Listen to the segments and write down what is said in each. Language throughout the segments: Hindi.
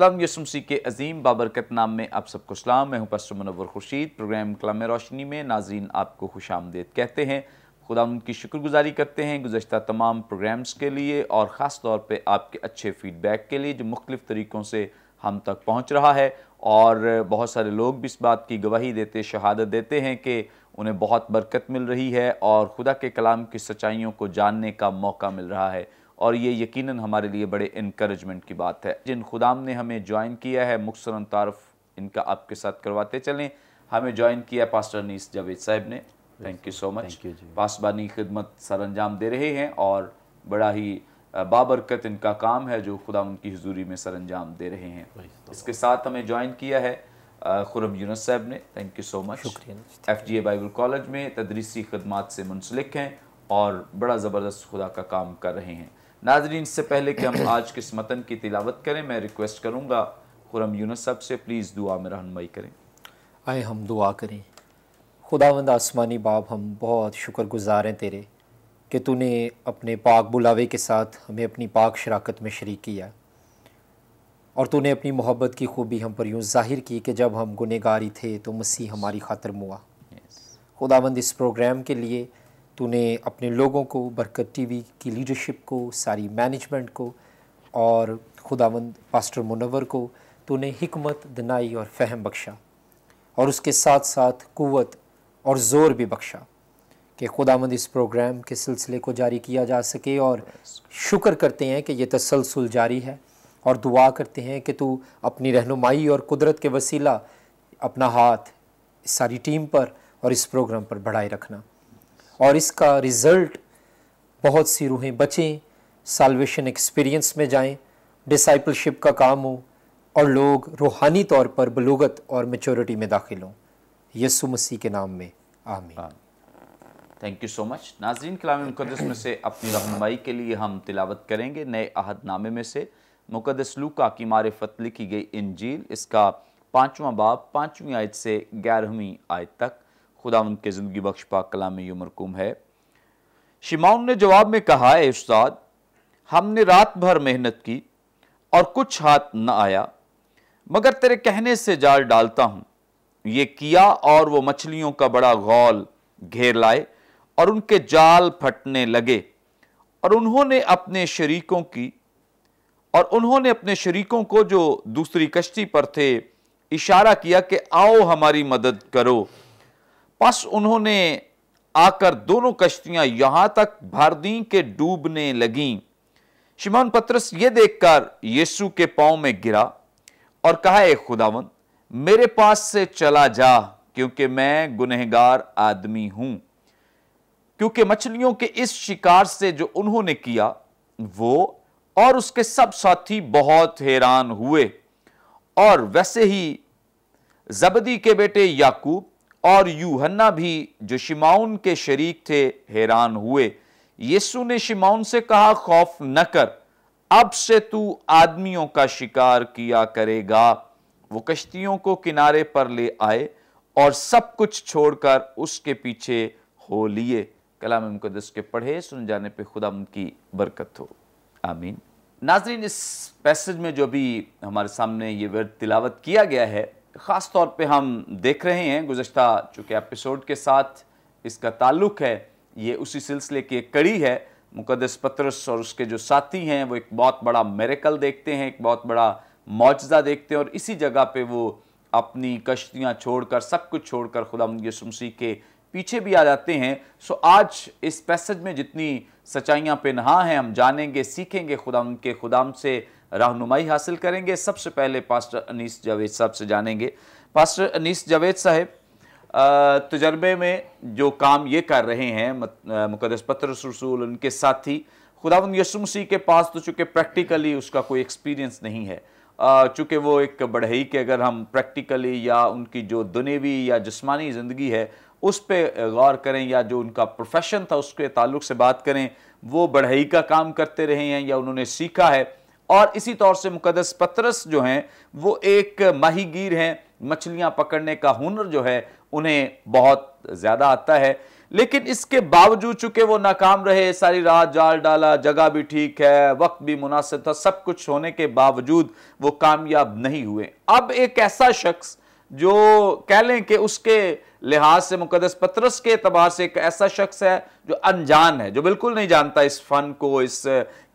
खुदा यसुमसी के अजीम बाबरकत नाम में आप सबको सलाम मैं हूं पश्चिम मनवर खुर्शीद प्रोग्राम कलाम रोशनी में नाजीन आपको खुश आमदेद कहते हैं खुदा उनकी शुक्रगुजारी करते हैं गुजशत तमाम प्रोग्राम्स के लिए और ख़ास तौर पर आपके अच्छे फीडबैक के लिए जो मुख्तफ़ तरीक़ों से हम तक पहुँच रहा है और बहुत सारे लोग भी इस बात की गवाही देते शहादत देते हैं कि उन्हें बहुत बरकत मिल रही है और खुदा के कलाम की सच्चाइयों को जानने का मौका मिल रहा है और ये यकीनन हमारे लिए बड़े इनक्रेजमेंट की बात है जिन खुदाम ने हमें ज्वाइन किया है मुखसर तारफ़ इनका आपके साथ करवाते चलें हमें ज्वाइन किया पास्टर नीस जावेद साहब ने थैंक यू सो मच पासबानी खिदमत सर अंजाम दे रहे हैं और बड़ा ही बाबरकत इनका काम है जो खुदा उनकी हजूरी में सर अंजाम दे रहे हैं इसके साथ हमें ज्वाइन किया है खुरम यूनस साहब ने thank you so much F G A Bible college में तदरीसी खदमात से मुंसलिक हैं और बड़ा ज़बरदस्त खुदा का काम कर रहे हैं नाजरीन से पहले कि हम आज किस मतन की तिलावत करें मैं रिक्वेस्ट करूँगा खुरम यून साहब से प्लीज़ दुआ में रहनमई करें आए हम दुआ करें खुदावंद आसमानी बाब हम बहुत शुक्र गुज़ार हैं तेरे कि तूने अपने पाक बुलावे के साथ हमें अपनी पाक शराकत में शरीक किया और तूने अपनी मोहब्बत की खूबी हम पर यूँ जाहिर की कि जब हम गुनहगारी थे तो मसीह हमारी खातर मुआ yes. खुदावंद इस प्रोग्राम के लिए तूने अपने लोगों को बरकत टीवी की लीडरशिप को सारी मैनेजमेंट को और खुदावंद पास्टर मुनवर को तूने हमत दनाई और फहम बख्शा और उसके साथ साथ कुवत और ज़ोर भी बख्शा कि खुदावंद इस प्रोग्राम के सिलसिले को जारी किया जा सके और शुक्र करते हैं कि यह तसलसल जारी है और दुआ करते हैं कि तू अपनी रहनुमाई और कुदरत के वसीला अपना हाथ सारी टीम पर और इस प्रोग्राम पर बढ़ाए रखना और इसका रिज़ल्ट बहुत सी रूहें बचें सालवेशन एक्सपीरियंस में जाएं, डिसाइपलशिप का काम हो और लोग रूहानी तौर पर बलोगत और मेचोरिटी में दाखिल हों यसु मसीह के नाम में आमीन थैंक यू सो मच नाजरीन कलाम मुकदस में से अपनी रहनुमाई के लिए हम तिलावत करेंगे नए अहदनामे में से मुकदस लूका की मारफत लिखी गई इंजील इसका पाँचवा बाब पाँचवीं आयत से ग्यारहवीं आयत तक खुदा उनके ज़िंदगी बख्श पाक कलाम में ये मरकूम है शिमाउन ने जवाब में कहा है उस्ताद हमने रात भर मेहनत की और कुछ हाथ न आया मगर तेरे कहने से जाल डालता हूं ये किया और वो मछलियों का बड़ा गौल घेर लाए और उनके जाल फटने लगे और उन्होंने अपने शरीकों की और उन्होंने अपने शरीकों को जो दूसरी कश्ती पर थे इशारा किया कि आओ हमारी मदद करो पास उन्होंने आकर दोनों कश्तियां यहां तक भर दी के डूबने लगी शिमान पत्रस ये देखकर यीशु के पांव में गिरा और कहा एक खुदावन मेरे पास से चला जा क्योंकि मैं गुनहगार आदमी हूं क्योंकि मछलियों के इस शिकार से जो उन्होंने किया वो और उसके सब साथी बहुत हैरान हुए और वैसे ही जबदी के बेटे याकूब और यूहन्ना भी जो शिमाउन के शरीक थे हैरान हुए यीशु ने शिमाउन से कहा खौफ न कर अब से तू आदमियों का शिकार किया करेगा वो कश्तियों को किनारे पर ले आए और सब कुछ छोड़कर उसके पीछे हो लिए कलाम मुकदस के पढ़े सुन जाने पे खुदा उनकी बरकत हो आमीन नाजरीन इस पैसेज में जो भी हमारे सामने ये वर्द तिलावत किया गया है ख़ास तौर पे हम देख रहे हैं गुजशत चूँकि एपिसोड के साथ इसका ताल्लुक है ये उसी सिलसिले की एक कड़ी है मुकदस पत्रस और उसके जो साथी हैं वो एक बहुत बड़ा मेरेकल देखते हैं एक बहुत बड़ा मुआजा देखते हैं और इसी जगह पे वो अपनी कश्तियाँ छोड़कर सब कुछ छोड़कर खुदा यसुमसी के पीछे भी आ जाते हैं सो आज इस पैसेज में जितनी सच्चाइयाँ पे नहा हैं हम जानेंगे सीखेंगे खुदा के खुदाम से रहनुमाई हासिल करेंगे सबसे पहले पास्टर अनीस जावेद साहब से जानेंगे पास्टर अनीस जावेद साहब तजर्बे में जो काम ये कर रहे हैं मुकदस पत्र रसूल उनके साथी ही यसु मसीह के पास तो चूँकि प्रैक्टिकली उसका कोई एक्सपीरियंस नहीं है चूँकि वो एक बढ़ई के अगर हम प्रैक्टिकली या उनकी जो दुनियावी या जिसमानी ज़िंदगी है उस पर गौर करें या जो उनका प्रोफेशन था उसके ताल्लुक से बात करें वो बढ़ई का काम करते रहे हैं या उन्होंने सीखा है और इसी तौर से मुकदस पत्रस जो हैं वो एक माहीगीर हैं मछलियां पकड़ने का हुनर जो है उन्हें बहुत ज़्यादा आता है लेकिन इसके बावजूद चूंकि वो नाकाम रहे सारी रात जाल डाला जगह भी ठीक है वक्त भी मुनासिब था सब कुछ होने के बावजूद वो कामयाब नहीं हुए अब एक ऐसा शख्स जो कह लें कि उसके लिहाज से मुकदस पत्रस के एतबार से एक ऐसा शख्स है जो अनजान है जो बिल्कुल नहीं जानता इस फन को इस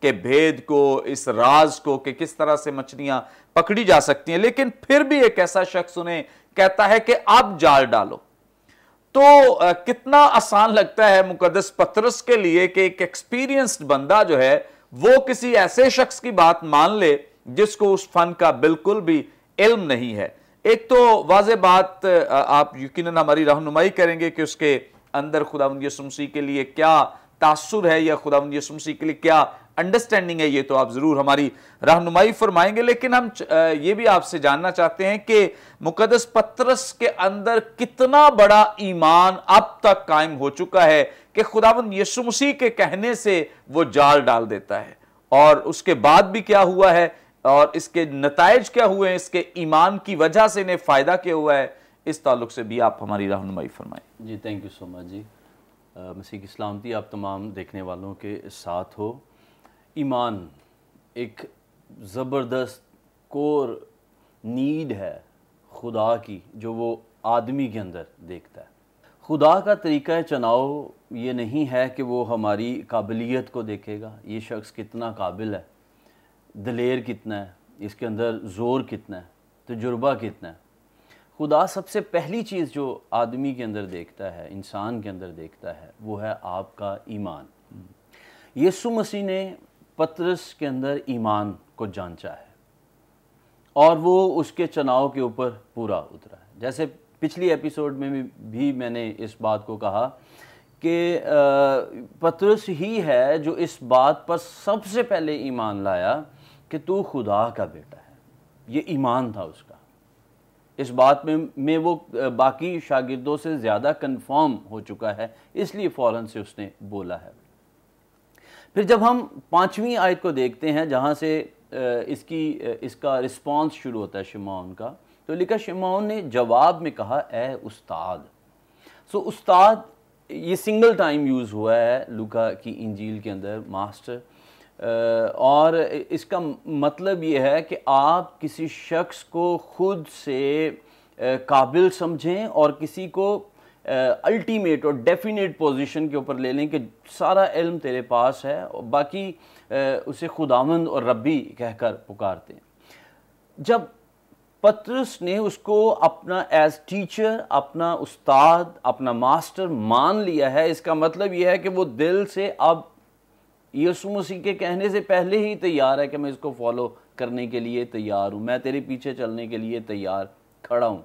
के भेद को इस राज को कि किस तरह से मछलियां पकड़ी जा सकती हैं लेकिन फिर भी एक ऐसा शख्स उन्हें कहता है कि आप जाल डालो तो आ, कितना आसान लगता है मुकदस पत्रस के लिए कि एक एक्सपीरियंस्ड बंदा जो है वो किसी ऐसे शख्स की बात मान ले जिसको उस फन का बिल्कुल भी इल्म नहीं है एक तो वाज बात आप यकीन हमारी रहनुमाई करेंगे कि उसके अंदर खुदा यसुमसी के लिए क्या तासुर है या खुदा यसुमसी के लिए क्या अंडरस्टैंडिंग है ये तो आप ज़रूर हमारी रहनुमाई फरमाएंगे लेकिन हम ये भी आपसे जानना चाहते हैं कि मुकदस पत्रस के अंदर कितना बड़ा ईमान अब तक कायम हो चुका है कि खुदावन यसुमसी के कहने से वो जाल डाल देता है और उसके बाद भी क्या हुआ है और इसके नतज क्या हुए हैं इसके ईमान की वजह से इन्हें फ़ायदा क्या हुआ है इस ताल्लुक से भी आप हमारी रहनुमाई फरमाएँ जी थैंक यू सो मच जी मसीह की सलामती आप तमाम देखने वालों के साथ हो ईमान एक ज़बरदस्त कोर नीड है खुदा की जो वो आदमी के अंदर देखता है खुदा का तरीका चुनाव ये नहीं है कि वो हमारी काबिलियत को देखेगा ये शख्स कितना काबिल है दलेर कितना है इसके अंदर ज़ोर कितना है तजुर्बा कितना है खुदा सबसे पहली चीज़ जो आदमी के अंदर देखता है इंसान के अंदर देखता है वो है आपका ईमान यसु मसीह ने पत्रस के अंदर ईमान को जांचा है और वो उसके चनाव के ऊपर पूरा उतरा है जैसे पिछली एपिसोड में भी मैंने इस बात को कहा कि पत्रस ही है जो इस बात पर सबसे पहले ईमान लाया कि तू खुदा का बेटा है ये ईमान था उसका इस बात में में वो बाकी शागिर्दों से ज़्यादा कन्फर्म हो चुका है इसलिए फ़ौर से उसने बोला है फिर जब हम पाँचवीं आयत को देखते हैं जहाँ से इसकी इसका रिस्पांस शुरू होता है शिमाउन का तो लिखा शिमाउन ने जवाब में कहा ए उस्ताद सो उस्ताद ये सिंगल टाइम यूज़ हुआ है लुका की इंजील के अंदर मास्टर और इसका मतलब ये है कि आप किसी शख्स को ख़ुद से काबिल समझें और किसी को अल्टीमेट और डेफिनेट पोजीशन के ऊपर ले लें कि सारा इल्म तेरे पास है और बाकी उसे खुदावंद और रब्बी कहकर पुकारते हैं जब पत्रस ने उसको अपना एज टीचर अपना उस्ताद अपना मास्टर मान लिया है इसका मतलब यह है कि वो दिल से अब यसु मसीह के कहने से पहले ही तैयार है कि मैं इसको फॉलो करने के लिए तैयार हूँ मैं तेरे पीछे चलने के लिए तैयार खड़ा हूँ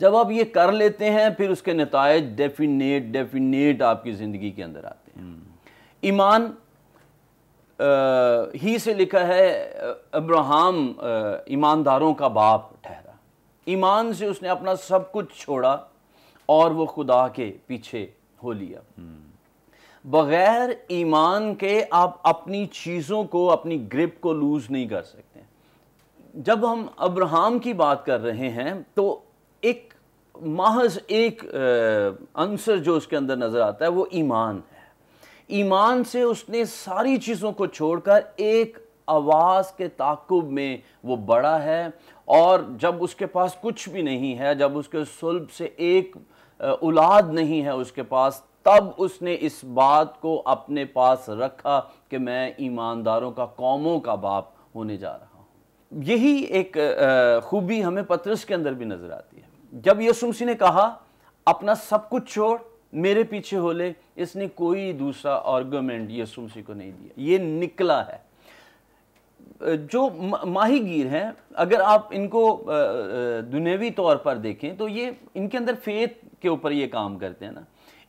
जब आप ये कर लेते हैं फिर उसके नतज डेफिनेट डेफिनेट आपकी ज़िंदगी के अंदर आते हैं ईमान ही से लिखा है अब्राहम ईमानदारों का बाप ठहरा ईमान से उसने अपना सब कुछ छोड़ा और वो खुदा के पीछे हो लिया हम्म। बग़ैर ईमान के आप अपनी चीज़ों को अपनी ग्रिप को लूज़ नहीं कर सकते जब हम अब्राहम की बात कर रहे हैं तो एक महज एक आंसर जो उसके अंदर नज़र आता है वो ईमान है ईमान से उसने सारी चीज़ों को छोड़कर एक आवाज़ के ताकुब में वो बड़ा है और जब उसके पास कुछ भी नहीं है जब उसके सुल्ब से एक औलाद नहीं है उसके पास तब उसने इस बात को अपने पास रखा कि मैं ईमानदारों का कौमों का बाप होने जा रहा हूँ यही एक खूबी हमें पत्रस के अंदर भी नज़र आती है जब यसुमसी ने कहा अपना सब कुछ छोड़ मेरे पीछे हो ले इसने कोई दूसरा आर्गूमेंट यसुमसी को नहीं दिया ये निकला है जो माहीगीर हैं अगर आप इनको दुनियावी तौर पर देखें तो ये इनके अंदर फेथ के ऊपर ये काम करते हैं ना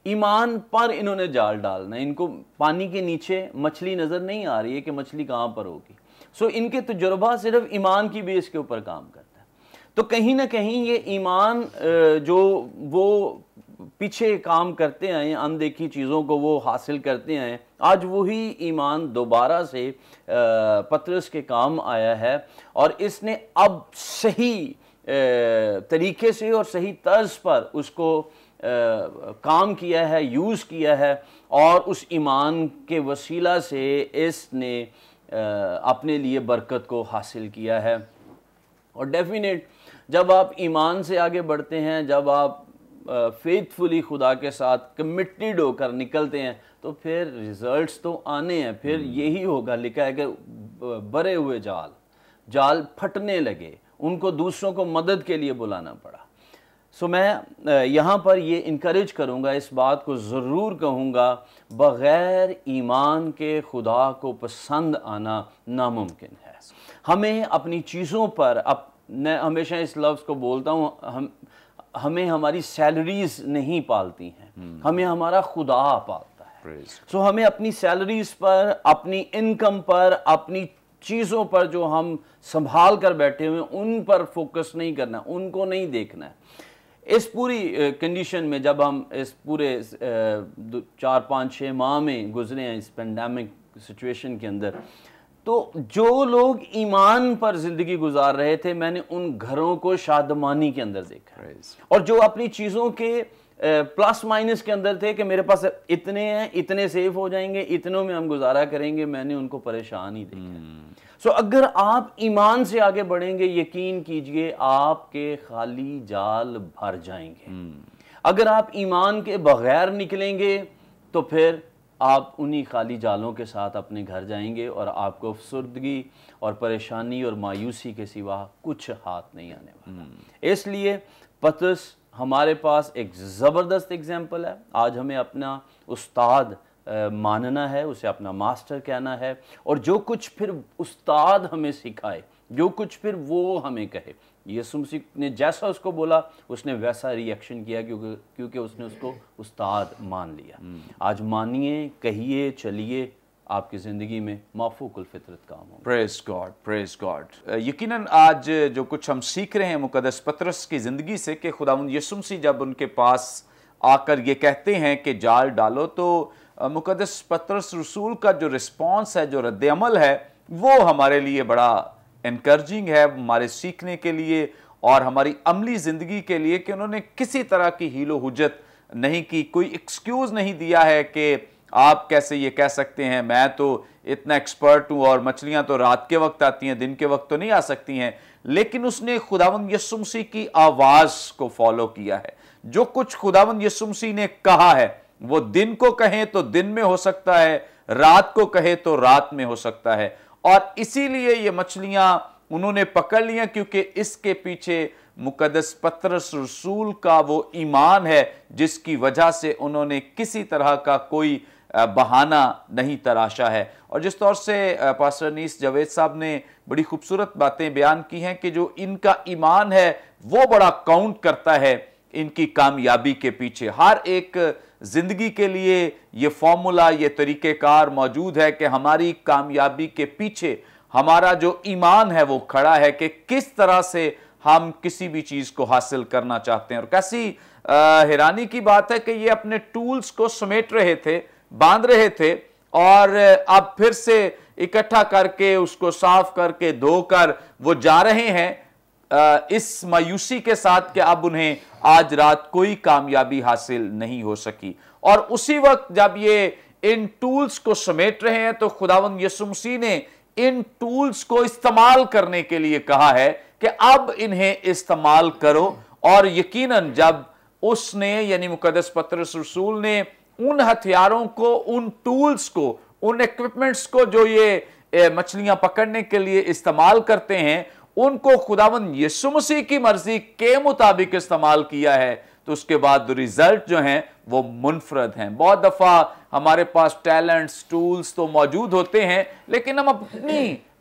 ईमान पर इन्होंने जाल डालना है इनको पानी के नीचे मछली नज़र नहीं आ रही है कि मछली कहाँ पर होगी सो इनके तजुर्बा सिर्फ ईमान की बेस के ऊपर काम करता है तो कहीं ना कहीं ये ईमान जो वो पीछे काम करते आए अनदेखी चीज़ों को वो हासिल करते आए आज वही ईमान दोबारा से पत्रस के काम आया है और इसने अब सही तरीके से और सही तर्ज पर उसको काम किया है यूज़ किया है और उस ईमान के वसीला से इसने अपने लिए बरकत को हासिल किया है और डेफिनेट जब आप ईमान से आगे बढ़ते हैं जब आप फेथफुली खुदा के साथ कमिटेड होकर निकलते हैं तो फिर रिज़ल्ट्स तो आने हैं फिर हम्म। यही होगा लिखा है कि बरे हुए जाल जाल फटने लगे उनको दूसरों को मदद के लिए बुलाना पड़ा सो मैं यहाँ पर ये इनक्रेज करूँगा इस बात को ज़रूर कहूँगा बग़ैर ईमान के खुदा को पसंद आना नामुमकिन है हमें अपनी चीज़ों पर अप, मैं हमेशा इस लफ्ज़ को बोलता हूँ हम हमें हमारी सैलरीज नहीं पालती हैं hmm. हमें हमारा खुदा पालता है सो so, हमें अपनी सैलरीज पर अपनी इनकम पर अपनी चीज़ों पर जो हम संभाल कर बैठे हुए उन पर फोकस नहीं करना उनको नहीं देखना है इस पूरी कंडीशन में जब हम इस पूरे चार पाँच छः माह में गुजरे हैं इस पेंडेमिक सिचुएशन के अंदर तो जो लोग ईमान पर ज़िंदगी गुजार रहे थे मैंने उन घरों को शादमानी के अंदर देखा और जो अपनी चीज़ों के प्लस माइनस के अंदर थे कि मेरे पास इतने हैं इतने सेफ हो जाएंगे इतनों में हम गुजारा करेंगे मैंने उनको परेशान ही देखा hmm. सो so, अगर आप ईमान से आगे बढ़ेंगे यकीन कीजिए आपके खाली जाल भर जाएंगे हम्म। अगर आप ईमान के बगैर निकलेंगे तो फिर आप उन्हीं खाली जालों के साथ अपने घर जाएंगे और आपको अफसरदगी और परेशानी और मायूसी के सिवा कुछ हाथ नहीं आने वाला हम्म। इसलिए पतस हमारे पास एक ज़बरदस्त एग्ज़ाम्पल है आज हमें अपना उस्ताद मानना है उसे अपना मास्टर कहना है और जो कुछ फिर उस्ताद हमें सिखाए जो कुछ फिर वो हमें कहे यीशु मसीह ने जैसा उसको बोला उसने वैसा रिएक्शन किया क्योंकि क्योंकि उसने उसको उस्ताद मान लिया हम्म। आज मानिए कहिए चलिए आपकी ज़िंदगी में माफूकुल फितरत काम हो प्रेस गॉड प्रेस गॉड यकीनन आज जो कुछ हम सीख रहे हैं मुकदस पत्रस की ज़िंदगी से कि खुदा यसुमसी जब उनके पास आकर ये कहते हैं कि जाल डालो तो मुकदस पत्रस रसूल का जो रिस्पॉन्स है जो रद्दमल है वो हमारे लिए बड़ा इनक्रेजिंग है हमारे सीखने के लिए और हमारी अमली ज़िंदगी के लिए कि उन्होंने किसी तरह की हीलो हजत नहीं की कोई एक्सक्यूज़ नहीं दिया है कि आप कैसे ये कह सकते हैं मैं तो इतना एक्सपर्ट हूँ और मछलियाँ तो रात के वक्त आती हैं दिन के वक्त तो नहीं आ सकती हैं लेकिन उसने खुदावन यसुमसी की आवाज़ को फॉलो किया है जो कुछ खुदावन यसुमसी ने कहा है वो दिन को कहें तो दिन में हो सकता है रात को कहे तो रात में हो सकता है और इसीलिए ये मछलियां उन्होंने पकड़ लिया क्योंकि इसके पीछे मुकदस पत्रस रसूल का वो ईमान है जिसकी वजह से उन्होंने किसी तरह का कोई बहाना नहीं तराशा है और जिस तौर से पास्टर नीस जावेद साहब ने बड़ी खूबसूरत बातें बयान की हैं कि जो इनका ईमान है वो बड़ा काउंट करता है इनकी कामयाबी के पीछे हर एक ज़िंदगी के लिए ये फॉर्मूला ये तरीक़ेकार मौजूद है कि हमारी कामयाबी के पीछे हमारा जो ईमान है वो खड़ा है कि किस तरह से हम किसी भी चीज़ को हासिल करना चाहते हैं और कैसी हैरानी की बात है कि ये अपने टूल्स को समेट रहे थे बांध रहे थे और अब फिर से इकट्ठा करके उसको साफ करके धोकर वो जा रहे हैं इस मायूसी के साथ कि अब उन्हें आज रात कोई कामयाबी हासिल नहीं हो सकी और उसी वक्त जब ये इन टूल्स को समेट रहे हैं तो खुदावन यसुमसी ने इन टूल्स को इस्तेमाल करने के लिए कहा है कि अब इन्हें इस्तेमाल करो और यकीनन जब उसने यानी मुकदस पत्र रसूल ने उन हथियारों को उन टूल्स को उन इक्विपमेंट्स को जो ये मछलियां पकड़ने के लिए इस्तेमाल करते हैं उनको खुदावन यीशु मसीह की मर्जी के मुताबिक इस्तेमाल किया है तो उसके बाद रिजल्ट जो हैं वो मुनफरद हैं बहुत दफ़ा हमारे पास टैलेंट्स टूल्स तो मौजूद होते हैं लेकिन हम अपनी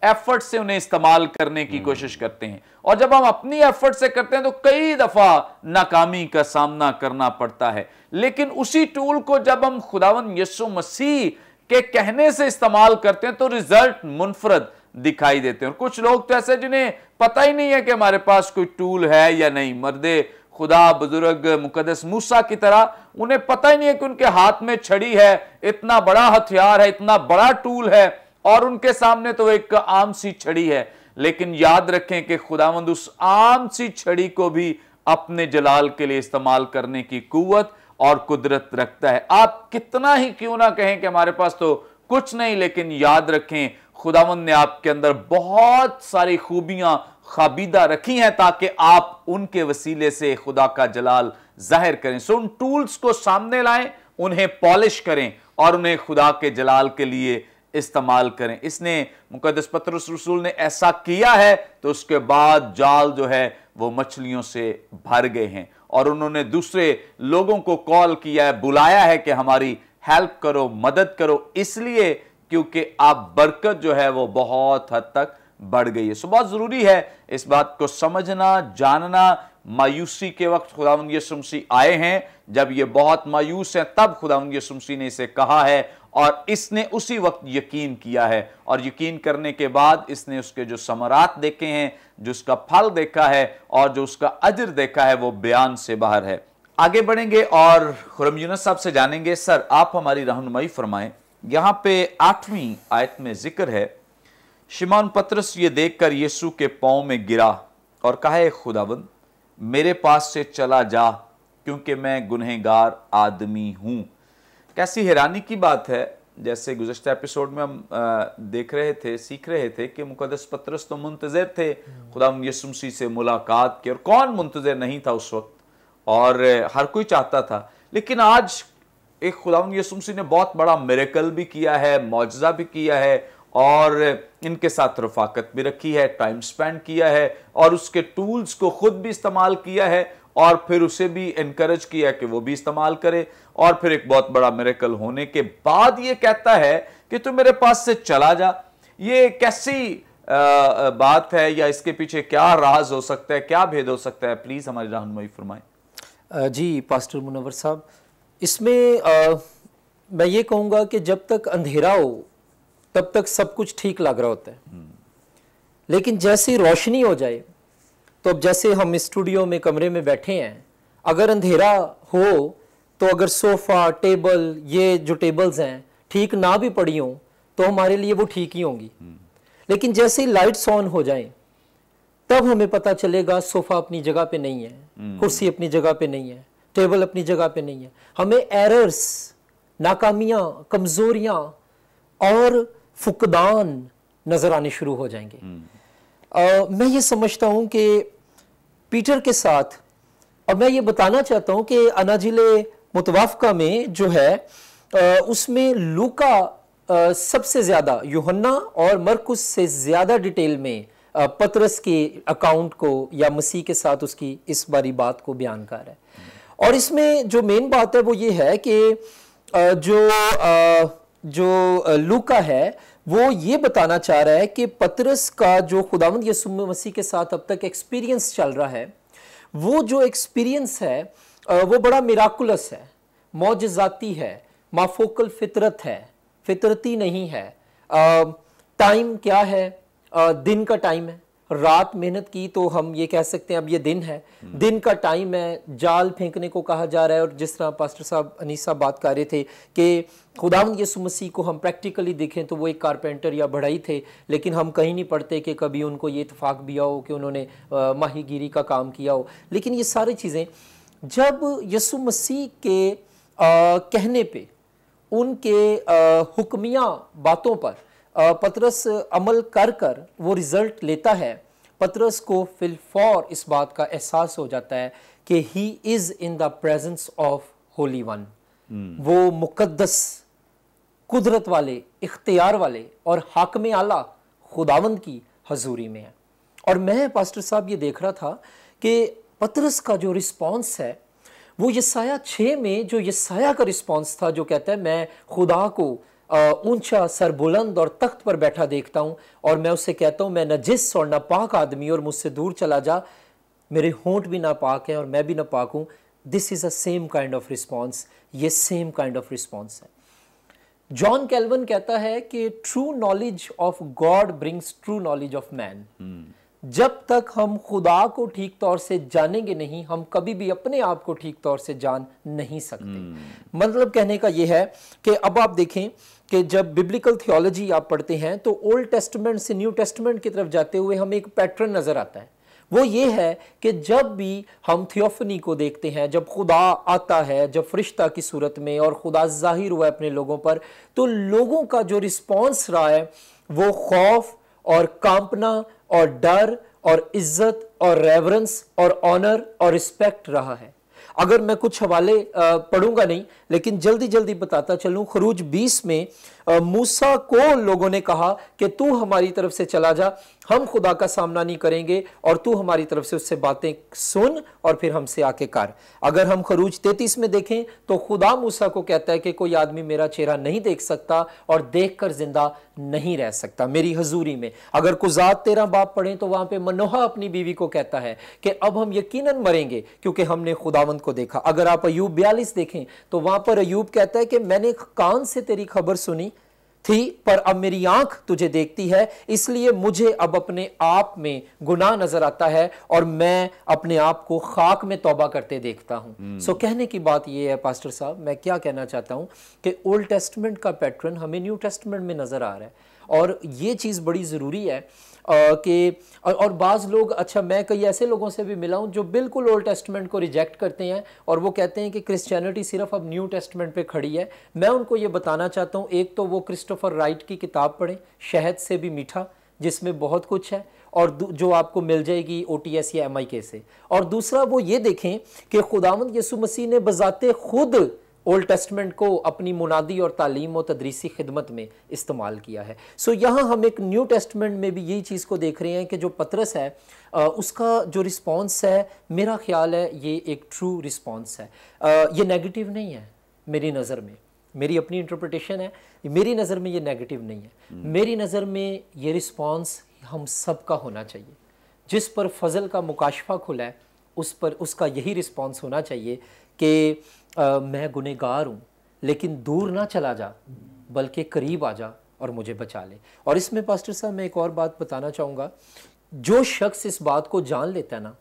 एफर्ट से उन्हें इस्तेमाल करने की हम्म। कोशिश करते हैं और जब हम अपनी एफर्ट से करते हैं तो कई दफ़ा नाकामी का सामना करना पड़ता है लेकिन उसी टूल को जब हम खुदावन यसु मसीह के कहने से इस्तेमाल करते हैं तो रिजल्ट मुनफरद दिखाई देते हैं और कुछ लोग तो ऐसे जिन्हें पता ही नहीं है कि हमारे पास कोई टूल है या नहीं मर्दे खुदा बुजुर्ग मुकदस मूसा की तरह उन्हें पता ही नहीं है कि उनके हाथ में छड़ी है इतना बड़ा हथियार है इतना बड़ा टूल है और उनके सामने तो एक आम सी छड़ी है लेकिन याद रखें कि खुदावंद उस आम सी छड़ी को भी अपने जलाल के लिए इस्तेमाल करने की कुवत और कुदरत रखता है आप कितना ही क्यों ना कहें कि हमारे पास तो कुछ नहीं लेकिन याद रखें खुदावन ने आपके अंदर बहुत सारी खूबियां खाबीदा रखी हैं ताकि आप उनके वसीले से खुदा का जलाल जाहिर करें सो उन टूल्स को सामने लाएं उन्हें पॉलिश करें और उन्हें खुदा के जलाल के लिए इस्तेमाल करें इसने मुकदस पत्र रसूल ने ऐसा किया है तो उसके बाद जाल जो है वो मछलियों से भर गए हैं और उन्होंने दूसरे लोगों को कॉल किया है बुलाया है कि हमारी हेल्प करो मदद करो इसलिए क्योंकि आप बरकत जो है वो बहुत हद तक बढ़ गई है सो बहुत ज़रूरी है इस बात को समझना जानना मायूसी के वक्त खुदा यसुमसी आए हैं जब ये बहुत मायूस हैं तब खुदा यसुमसी ने इसे कहा है और इसने उसी वक्त यकीन किया है और यकीन करने के बाद इसने उसके जो समरात देखे हैं जो उसका फल देखा है और जो उसका अजर देखा है वो बयान से बाहर है आगे बढ़ेंगे और खुरम यूनस साहब से जानेंगे सर आप हमारी रहनुमाई फरमाएं यहां पे आठवीं आयत में जिक्र है शिमान पत्रस ये देखकर यीशु के पाओ में गिरा और कहा है खुदाबंद मेरे पास से चला जा क्योंकि मैं गुनहगार आदमी हूं कैसी हैरानी की बात है जैसे गुजशत एपिसोड में हम देख रहे थे सीख रहे थे कि मुकदस पत्रस तो मुंतज़र थे हम्म। खुदा यसुमसी से मुलाकात की और कौन मुंतज़र नहीं था उस वक्त और हर कोई चाहता था लेकिन आज एक खुदा यसुमसी ने बहुत बड़ा मेरेकल भी किया है मुआजा भी किया है और इनके साथ रफाकत भी रखी है टाइम स्पेंड किया है और उसके टूल्स को खुद भी इस्तेमाल किया है और फिर उसे भी इनक्रेज किया कि वो भी इस्तेमाल करे और फिर एक बहुत बड़ा मेरेकल होने के बाद ये कहता है कि तू मेरे पास से चला जा ये कैसी बात है या इसके पीछे क्या राज हो सकता है क्या भेद हो सकता है प्लीज़ हमारी रहनमई फरमाएं जी पास्टर मुनवर साहब इसमें आ, मैं ये कहूँगा कि जब तक अंधेरा हो तब तक सब कुछ ठीक लग रहा होता है लेकिन जैसे रोशनी हो जाए तो अब जैसे हम स्टूडियो में कमरे में बैठे हैं अगर अंधेरा हो तो अगर सोफ़ा टेबल ये जो टेबल्स हैं ठीक ना भी पड़ी हों तो हमारे लिए वो ठीक ही होंगी लेकिन जैसे लाइट्स ऑन हो जाएं तब हमें पता चलेगा सोफा अपनी जगह पे नहीं है हम्म। कुर्सी अपनी जगह पे नहीं है टेबल अपनी जगह पे नहीं है हमें एरर्स नाकामियां कमजोरियां और फुकदान नजर आने शुरू हो जाएंगे आ, हम्म। मैं ये समझता हूं कि पीटर के साथ और मैं ये बताना चाहता हूं कि अनाजिले मुतवाफका में जो है आ, उसमें लूका आ, सबसे ज्यादा योहन्ना और मरकुस से ज्यादा डिटेल में पतरस के अकाउंट को या मसीह के साथ उसकी इस बारी बात को बयान कर रहा है और इसमें जो मेन बात है वो ये है कि जो जो लूका है वो ये बताना चाह रहा है कि पतरस का जो खुदावंद यसु मसीह के साथ अब तक एक्सपीरियंस चल रहा है वो जो एक्सपीरियंस है वो बड़ा मिराकुलस है मौजाती है माफोकल फितरत है फितरती नहीं है टाइम क्या है दिन का टाइम है रात मेहनत की तो हम ये कह सकते हैं अब ये दिन है दिन का टाइम है जाल फेंकने को कहा जा रहा है और जिस तरह पास्टर साहब अनीस साहब बात कर रहे थे कि खुदा यसु मसीह को हम प्रैक्टिकली देखें तो वो एक कारपेंटर या बढ़ई थे लेकिन हम कहीं नहीं पढ़ते कि कभी उनको ये इतफाक़ भी हो कि उन्होंने माहीगिरी का काम किया हो लेकिन ये सारी चीज़ें जब यसु मसीह के आ, कहने पर उनके हुक्मिया बातों पर पत्रस अमल कर कर वो रिज़ल्ट लेता है पत्रस को फिल इस बात का एहसास हो जाता है कि he is in the presence of holy one वो मुकद्दस कुदरत वाले इख्तियार वाले और हाकम आला खुदावंद की हजूरी में है और मैं पास्टर साहब ये देख रहा था कि पत्रस का जो रिस्पॉन्स है वो यसाया छः में जो यसाया का रिस्पॉन्स था जो कहता है मैं खुदा को ऊंचा सरबुलंद और तख्त पर बैठा देखता हूं और मैं उससे कहता हूं मैं नजिस और नापाक आदमी और मुझसे दूर चला जा मेरे होंठ भी नापाक हैं और मैं भी पाक हूं this is a same kind of response ये सेम काइंड ऑफ रिस्पॉन्स है जॉन कैलवन कहता है कि true knowledge of God brings true knowledge of man जब तक हम खुदा को ठीक तौर से जानेंगे नहीं हम कभी भी अपने आप को ठीक तौर से जान नहीं सकते hmm. मतलब कहने का यह है कि अब आप देखें कि जब बिब्लिकल थियोलॉजी आप पढ़ते हैं तो ओल्ड टेस्टमेंट से न्यू टेस्टमेंट की तरफ जाते हुए हमें एक पैटर्न नज़र आता है वो ये है कि जब भी हम थियोफनी को देखते हैं जब खुदा आता है जब फरिश्ता की सूरत में और खुदा जाहिर हुआ है अपने लोगों पर तो लोगों का जो रिस्पॉन्स रहा है वो खौफ और कांपना और डर और इज्जत और रेवरेंस और ऑनर और रिस्पेक्ट रहा है अगर मैं कुछ हवाले पढ़ूंगा नहीं लेकिन जल्दी जल्दी बताता चलूँ खरूज बीस में मूसा को लोगों ने कहा कि तू हमारी तरफ से चला जा हम खुदा का सामना नहीं करेंगे और तू हमारी तरफ से उससे बातें सुन और फिर हमसे आके कर अगर हम खरूज तैतीस में देखें तो खुदा मूसा को कहता है कि कोई आदमी मेरा चेहरा नहीं देख सकता और देख कर जिंदा नहीं रह सकता मेरी हजूरी में अगर कुजात तेरह बाप पढ़ें तो वहां पे मनोहा अपनी बीवी को कहता है कि अब हम यकीनन मरेंगे क्योंकि हमने खुदावंत को देखा अगर आप अयूब बयालीस देखें तो वहां पर अयूब कहता है कि मैंने कान से तेरी खबर सुनी थी पर अब मेरी आंख तुझे देखती है इसलिए मुझे अब अपने आप में गुनाह नजर आता है और मैं अपने आप को खाक में तौबा करते देखता हूं सो हम्म। so, कहने की बात यह है पास्टर साहब मैं क्या कहना चाहता हूं कि ओल्ड टेस्टमेंट का पैटर्न हमें न्यू टेस्टमेंट में नजर आ रहा है और ये चीज बड़ी जरूरी है कि और, बाज़ लोग अच्छा मैं कई ऐसे लोगों से भी मिला हूँ जो बिल्कुल ओल्ड टेस्टमेंट को रिजेक्ट करते हैं और वो कहते हैं कि क्रिश्चियनिटी सिर्फ अब न्यू टेस्टमेंट पे खड़ी है मैं उनको ये बताना चाहता हूँ एक तो वो क्रिस्टोफर राइट की किताब पढ़ें शहद से भी मीठा जिसमें बहुत कुछ है और जो आपको मिल जाएगी ओ टी एस या एम आई के से और दूसरा वो ये देखें कि खुदावंद यसु मसीह ने बजाते खुद ओल्ड टेस्टमेंट को अपनी मुनादी और तालीम और तदरीसी खिदमत में इस्तेमाल किया है सो so, यहाँ हम एक न्यू टेस्टमेंट में भी यही चीज़ को देख रहे हैं कि जो पत्रस है आ, उसका जो रिस्पॉन्स है मेरा ख्याल है ये एक ट्रू रिस्पॉन्स है आ, ये नेगेटिव नहीं है मेरी नज़र में मेरी अपनी इंटरप्रटेशन है मेरी नज़र में ये नेगेटिव नहीं है hmm. मेरी नज़र में ये रिस्पॉन्स हम सब का होना चाहिए जिस पर फजल का मुकाशफा खुला है उस पर उसका यही रिस्पॉन्स होना चाहिए कि मैं गुनहगार हूँ लेकिन दूर ना चला जा बल्कि करीब आ जा और मुझे बचा ले और इसमें पास्टर साहब मैं एक और बात बताना चाहूँगा जो शख्स इस बात को जान लेता है ना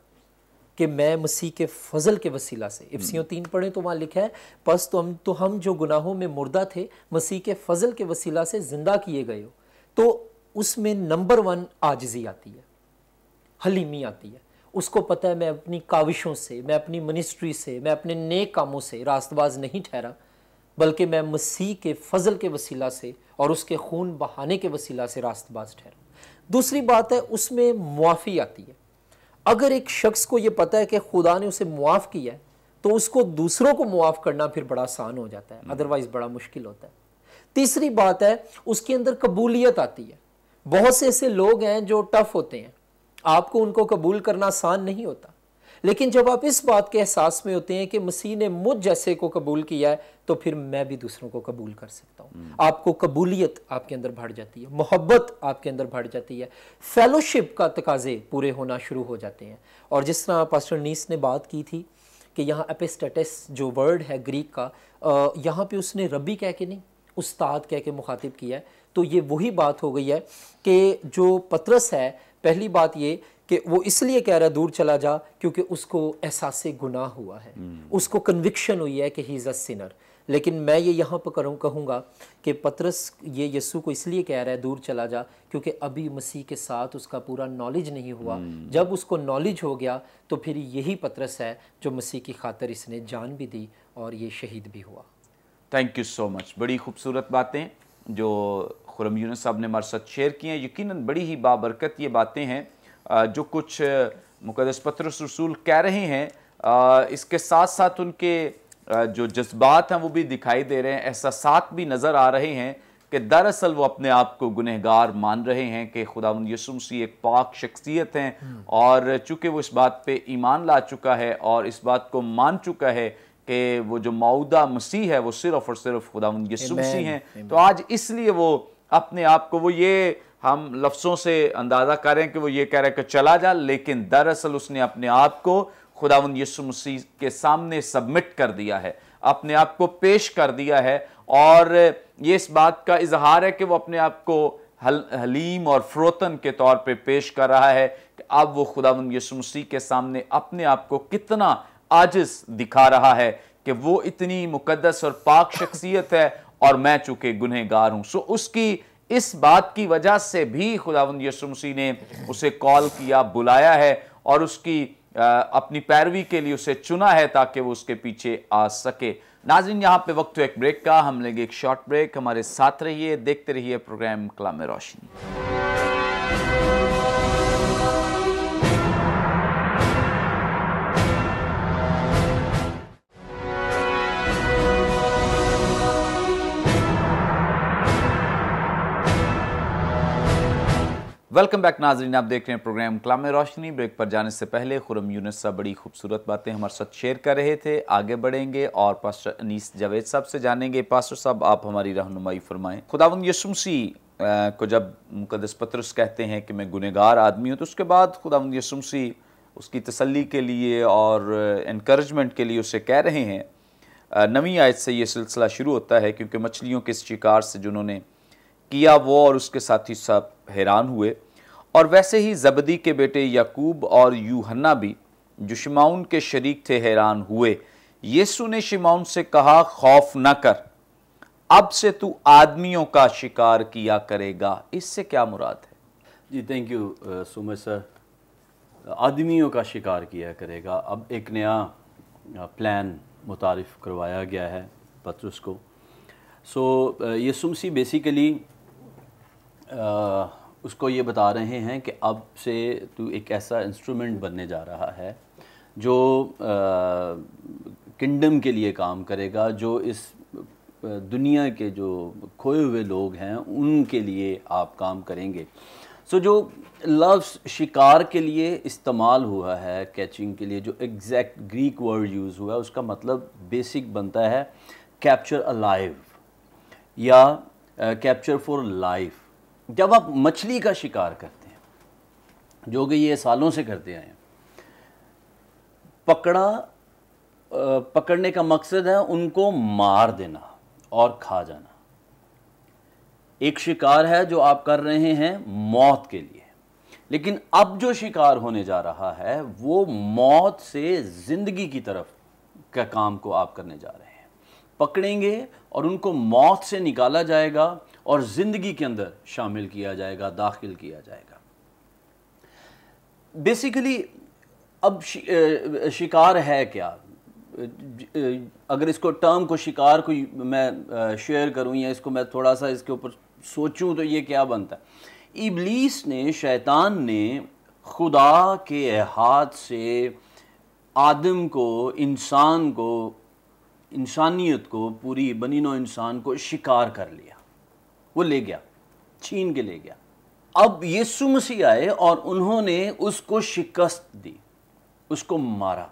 कि मैं मसीह के फजल के वसीला से इफ्सियों तीन पढ़े तो वहाँ लिखा है पस तो हम तो हम जो गुनाहों में मुर्दा थे मसीह के फजल के वसीला से ज़िंदा किए गए हो तो उसमें नंबर वन आजजी आती है हलीमी आती है उसको पता है मैं अपनी काविशों से मैं अपनी मिनिस्ट्री से मैं अपने नेक कामों से रास्तबाज नहीं ठहरा बल्कि मैं मसीह के फजल के वसीला से और उसके खून बहाने के वसीला से रास्तबाज ठहरा दूसरी बात है उसमें मुआफ़ी आती है अगर एक शख्स को ये पता है कि खुदा ने उसे मुआफ़ किया है तो उसको दूसरों को मुआफ़ करना फिर बड़ा आसान हो जाता है अदरवाइज़ बड़ा मुश्किल होता है तीसरी बात है उसके अंदर कबूलियत आती है बहुत से ऐसे लोग हैं जो टफ़ होते हैं आपको उनको कबूल करना आसान नहीं होता लेकिन जब आप इस बात के एहसास में होते हैं कि मसीह ने मुझ जैसे को कबूल किया है तो फिर मैं भी दूसरों को कबूल कर सकता हूँ हम्म। आपको कबूलियत आपके अंदर बढ़ जाती है मोहब्बत आपके अंदर बढ़ जाती है फेलोशिप का तकाजे पूरे होना शुरू हो जाते हैं और जिस तरह पास्टर नीस ने बात की थी कि यहाँ एपिस्टेटिस जो वर्ड है ग्रीक का यहाँ पे उसने रबी कह के नहीं उस्ताद कह के मुखातिब किया है तो ये वही बात हो गई है कि जो पत्रस है पहली बात ये कि वो इसलिए कह रहा है दूर चला जा क्योंकि उसको एहसास गुनाह हुआ है हम्म। उसको कन्विक्शन हुई है कि ही इज़ अ सिनर लेकिन मैं ये यहाँ पर करूँ कहूँगा कि पतरस ये यसु को इसलिए कह रहा है दूर चला जा क्योंकि अभी मसीह के साथ उसका पूरा नॉलेज नहीं हुआ हम्म। जब उसको नॉलेज हो गया तो फिर यही पतरस है जो मसीह की खातर इसने जान भी दी और ये शहीद भी हुआ थैंक यू सो मच बड़ी खूबसूरत बातें जो खुरम यूनस साहब ने हमारे साथ शेयर किए हैं यकीन बड़ी ही बाबरकत ये बातें हैं जो कुछ मुकदस पत्र रसूल कह रहे हैं इसके साथ साथ उनके जो जज्बात हैं वो भी दिखाई दे रहे हैं एहसास भी नज़र आ रहे हैं कि दरअसल वो अपने आप को गुनहगार मान रहे हैं कि खुदा यसुमसी एक पाक शख्सियत हैं हम्म। और चूँकि वो इस बात पर ईमान ला चुका है और इस बात को मान चुका है कि वो जो मऊदा मसीह है वो सिर्फ और सिर्फ खुदा यसुमसी हैं तो आज इसलिए वो अपने आप को वो ये हम लफ्सों से अंदाज़ा करें कि वो ये कह रहे कि चला जा लेकिन दरअसल उसने अपने आप को खुदावन यसु मसीह के सामने सबमिट कर दिया है अपने आप को पेश कर दिया है और ये इस बात का इजहार है कि वो अपने आप को हल हलीम और फ्रोतन के तौर पे पेश कर रहा है कि अब वो खुदावन यसु मसीह के सामने अपने आप को कितना आजिज दिखा रहा है कि वो इतनी मुकदस और पाक शख्सियत है और मैं चूंकि गुनहगार हूं सो उसकी इस बात की वजह से भी खुदावंद यसु मसीह ने उसे कॉल किया बुलाया है और उसकी आ, अपनी पैरवी के लिए उसे चुना है ताकि वो उसके पीछे आ सके नाजिन यहाँ पे वक्त एक ब्रेक का हम लेंगे एक शॉर्ट ब्रेक हमारे साथ रहिए देखते रहिए programme Kalam Roshni welcome back नाजरीन आप देख रहे हैं प्रोग्राम कलाम रोशनी ब्रेक पर जाने से पहले खुरम यूनस साहब बड़ी खूबसूरत बातें हमारे साथ शेयर कर रहे थे आगे बढ़ेंगे और पास्टर अनीस जावेद साहब से जानेंगे पास्टर साहब आप हमारी रहनुमाई फरमाएं खुदावन यसुमसी को जब मुकदस पत्रस कहते हैं कि मैं गुनहगार आदमी हूँ तो उसके बाद खुदावन यसुमसी उसकी तसली के लिए और इनक्रेजमेंट के लिए उसे कह रहे हैं नवी आयत से ये सिलसिला शुरू होता है क्योंकि मछलियों के शिकार से जिन्होंने किया वो और उसके ही सब हैरान हुए और वैसे ही जबदी के बेटे याकूब और यूहन्ना भी जो शिमाउन के शरीक थे हैरान हुए येसु ने शिमाउन से कहा खौफ न कर अब से तू आदमियों का शिकार किया करेगा इससे क्या मुराद है जी थैंक यू सुमे सर आदमियों का शिकार किया करेगा अब एक नया प्लान uh, मुतारफ़ करवाया गया है पत्रस को सो so, ये सुमसी बेसिकली उसको ये बता रहे हैं कि अब से तू एक ऐसा इंस्ट्रूमेंट बनने जा रहा है जो किंगडम के लिए काम करेगा जो इस दुनिया के जो खोए हुए लोग हैं उनके लिए आप काम करेंगे सो so, जो लफ्स शिकार के लिए इस्तेमाल हुआ है कैचिंग के लिए जो एग्जैक्ट ग्रीक वर्ड यूज़ हुआ है उसका मतलब बेसिक बनता है कैप्चर अ लाइव या कैप्चर फॉर लाइफ जब आप मछली का शिकार करते हैं जो कि ये सालों से करते आए हैं पकड़ा पकड़ने का मकसद है उनको मार देना और खा जाना एक शिकार है जो आप कर रहे हैं मौत के लिए लेकिन अब जो शिकार होने जा रहा है वो मौत से ज़िंदगी की तरफ का काम को आप करने जा रहे हैं पकड़ेंगे और उनको मौत से निकाला जाएगा और ज़िंदगी के अंदर शामिल किया जाएगा दाखिल किया जाएगा बेसिकली अब शिकार है क्या अगर इसको टर्म को शिकार को मैं शेयर करूं या इसको मैं थोड़ा सा इसके ऊपर सोचूं तो ये क्या बनता है इबलीस ने शैतान ने खुदा के हाथ से आदम को इंसान को इंसानियत को पूरी बनी नो इंसान को शिकार कर लिया वो ले गया छीन के ले गया अब यीशु मसीह आए और उन्होंने उसको शिकस्त दी उसको मारा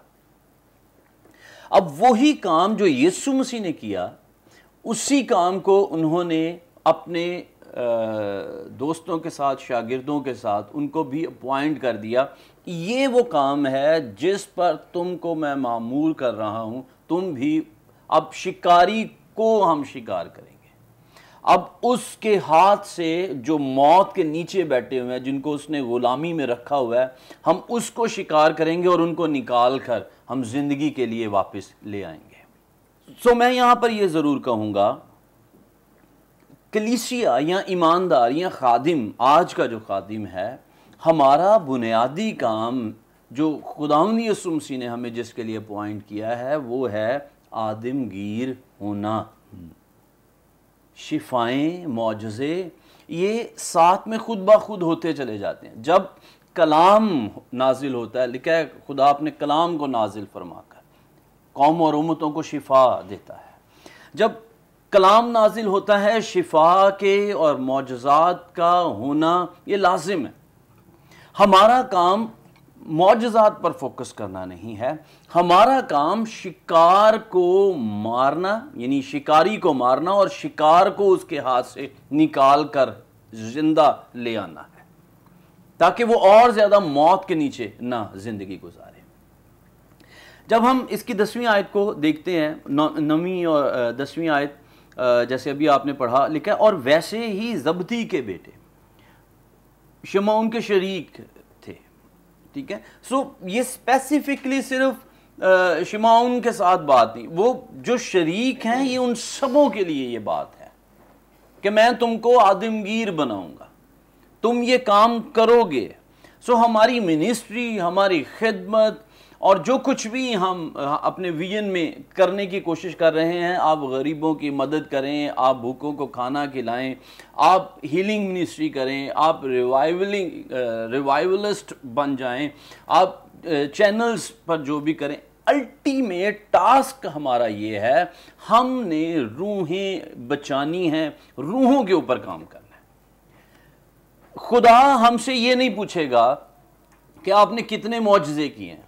अब वही काम जो यीशु मसीह ने किया उसी काम को उन्होंने अपने दोस्तों के साथ शागिर्दों के साथ उनको भी अपॉइंट कर दिया ये वो काम है जिस पर तुमको मैं मामूर कर रहा हूँ तुम भी अब शिकारी को हम शिकार करेंगे अब उसके हाथ से जो मौत के नीचे बैठे हुए हैं जिनको उसने ग़ुलामी में रखा हुआ है हम उसको शिकार करेंगे और उनको निकाल कर हम ज़िंदगी के लिए वापस ले आएंगे सो मैं यहाँ पर यह ज़रूर कहूँगा कलीसिया या ईमानदार या खादिम आज का जो खादिम है हमारा बुनियादी काम जो खुदाउनी सुमसी ने हमें जिसके लिए अपॉइंट किया है वो है आदमगीर होना शिफाएँ मुआजे ये साथ में खुद ब खुद होते चले जाते हैं जब कलाम नाजिल होता है लिखा है खुदा अपने कलाम को नाजिल फरमाकर कौम और उमतों को शिफा देता है जब कलाम नाजिल होता है शिफा के और मुआजात का होना ये लाजिम है हमारा काम मुआजात पर फोकस करना नहीं है हमारा काम शिकार को मारना यानी शिकारी को मारना और शिकार को उसके हाथ से निकाल कर जिंदा ले आना है ताकि वो और ज़्यादा मौत के नीचे ना ज़िंदगी गुजारे जब हम इसकी दसवीं आयत को देखते हैं नवी और दसवीं आयत जैसे अभी आपने पढ़ा लिखा और वैसे ही जबती के बेटे शमाउन के शरीक ठीक है सो so, ये स्पेसिफिकली सिर्फ शिमाउन के साथ बात नहीं वो जो शरीक हैं ये उन सबों के लिए ये बात है कि मैं तुमको आदमगीर बनाऊंगा तुम ये काम करोगे सो so, हमारी मिनिस्ट्री हमारी खिदमत और जो कुछ भी हम अपने विजन में करने की कोशिश कर रहे हैं आप गरीबों की मदद करें आप भूखों को खाना खिलाएं आप हीलिंग मिनिस्ट्री करें आप रिवाइवलिंग रिवाइवलिस्ट बन जाएं आप चैनल्स पर जो भी करें अल्टीमेट टास्क हमारा ये है हमने रूहें बचानी हैं रूहों के ऊपर काम करना है खुदा हमसे ये नहीं पूछेगा कि आपने कितने मुआजे किए हैं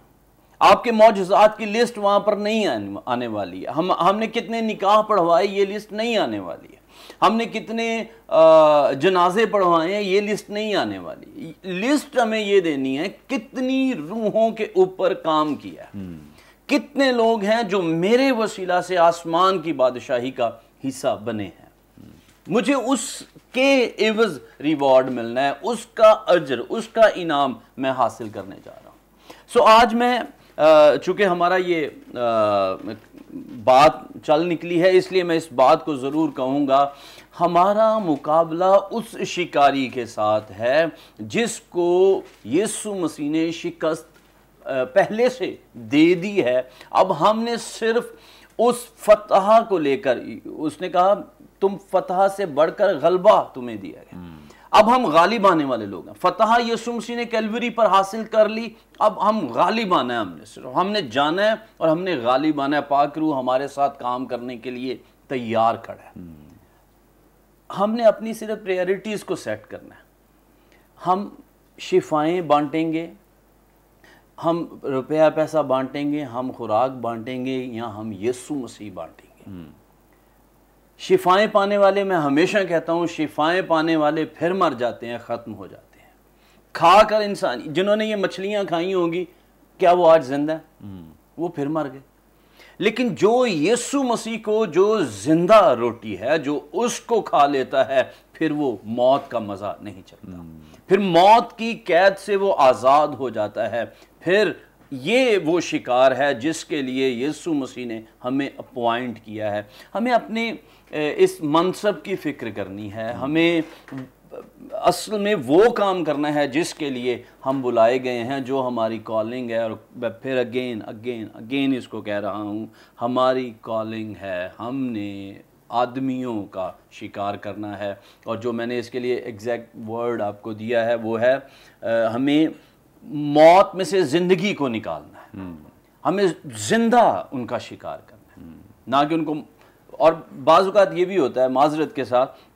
आपके मौजात की लिस्ट वहां पर नहीं आने वाली है हम हमने कितने निकाह पढ़वाए ये लिस्ट नहीं आने वाली है हमने कितने जनाजे पढ़वाए हैं ये लिस्ट नहीं आने वाली लिस्ट हमें ये देनी है कितनी रूहों के ऊपर काम किया हम्म। कितने लोग हैं जो मेरे वसीला से आसमान की बादशाही का हिस्सा बने हैं मुझे उसके एवज रिवॉर्ड मिलना है उसका अजर उसका इनाम मैं हासिल करने जा रहा हूं सो आज मैं चूँकि हमारा ये बात चल निकली है इसलिए मैं इस बात को ज़रूर कहूँगा हमारा मुकाबला उस शिकारी के साथ है जिसको यीशु मसीह ने शिकस्त पहले से दे दी है अब हमने सिर्फ उस फतह को लेकर उसने कहा तुम फतह से बढ़कर गलबा तुम्हें दिया गया हम्म। अब हम गालिब आने वाले लोग हैं यसु यसुमसी ने कैलवरी पर हासिल कर ली अब हम गालिब आना है हमने सिर्फ हमने जाना है और हमने गालिब आना है रू हमारे साथ काम करने के लिए तैयार खड़ा है हमने अपनी सिर्फ प्रायोरिटीज़ को सेट करना है हम शिफाएँ बांटेंगे हम रुपया पैसा बांटेंगे हम खुराक बांटेंगे या हम यसु मसीह बांटेंगे हम्म। शिफाएं पाने वाले मैं हमेशा कहता हूँ शिफाएं पाने वाले फिर मर जाते हैं ख़त्म हो जाते हैं खाकर इंसान जिन्होंने ये मछलियाँ खाई होंगी क्या वो आज जिंदा है हम्म। वो फिर मर गए लेकिन जो यीशु मसीह को जो जिंदा रोटी है जो उसको खा लेता है फिर वो मौत का मज़ा नहीं चलता हम्म। फिर मौत की कैद से वो आज़ाद हो जाता है फिर ये वो शिकार है जिसके लिए यीशु मसीह ने हमें अपॉइंट किया है हमें अपने इस मनसब की फ़िक्र करनी है हम्म। हमें असल में वो काम करना है जिसके लिए हम बुलाए गए हैं जो हमारी कॉलिंग है और फिर अगेन अगेन अगेन इसको कह रहा हूँ हमारी कॉलिंग है हमने आदमियों का शिकार करना है और जो मैंने इसके लिए एग्जैक्ट वर्ड आपको दिया है वो है आ, हमें मौत में से जिंदगी को निकालना है हम्म। हमें जिंदा उनका शिकार करना है ना कि उनको और बाज़ात ये भी होता है माजरत के साथ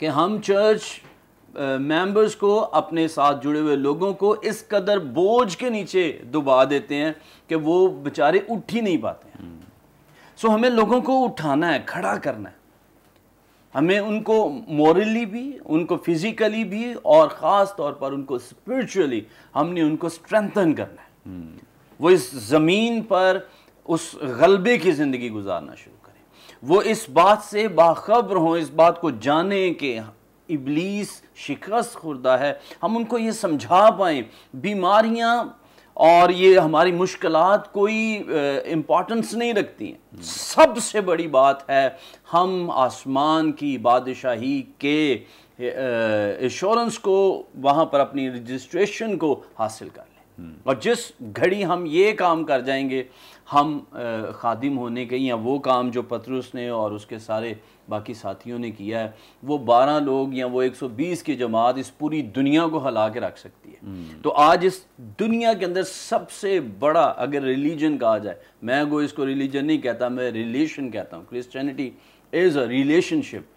कि हम चर्च मेंबर्स को अपने साथ जुड़े हुए लोगों को इस कदर बोझ के नीचे दुबा देते हैं कि वो बेचारे उठ ही नहीं पाते हैं सो हम्म। हमें लोगों को उठाना है खड़ा करना है हमें उनको मॉरली भी उनको फिज़िकली भी और ख़ास तौर पर उनको स्पिरिचुअली हमने उनको स्ट्रेंथन करना है वो इस ज़मीन पर उस गलबे की ज़िंदगी गुजारना शुरू करें वो इस बात से बाखबर हों इस बात को जाने के इबलीस शिकस्त खुर्दा है हम उनको ये समझा पाएं बीमारियाँ और ये हमारी मुश्किल कोई इम्पॉर्टेंस नहीं रखती हैं सबसे बड़ी बात है हम आसमान की बादशाही के इंश्योरेंस को वहाँ पर अपनी रजिस्ट्रेशन को हासिल कर लें हम्म। और जिस घड़ी हम ये काम कर जाएंगे हम खादिम होने के या वो काम जो पत्रुस ने और उसके सारे बाकी साथियों ने किया है वो बारह लोग या वो एक सौ बीस की जमात इस पूरी दुनिया को हला के रख सकती है हम्म। तो आज इस दुनिया के अंदर सबसे बड़ा अगर रिलीजन कहा जाए मैं वो इसको रिलीजन नहीं कहता मैं रिलेशन कहता हूँ Christianity is a relationship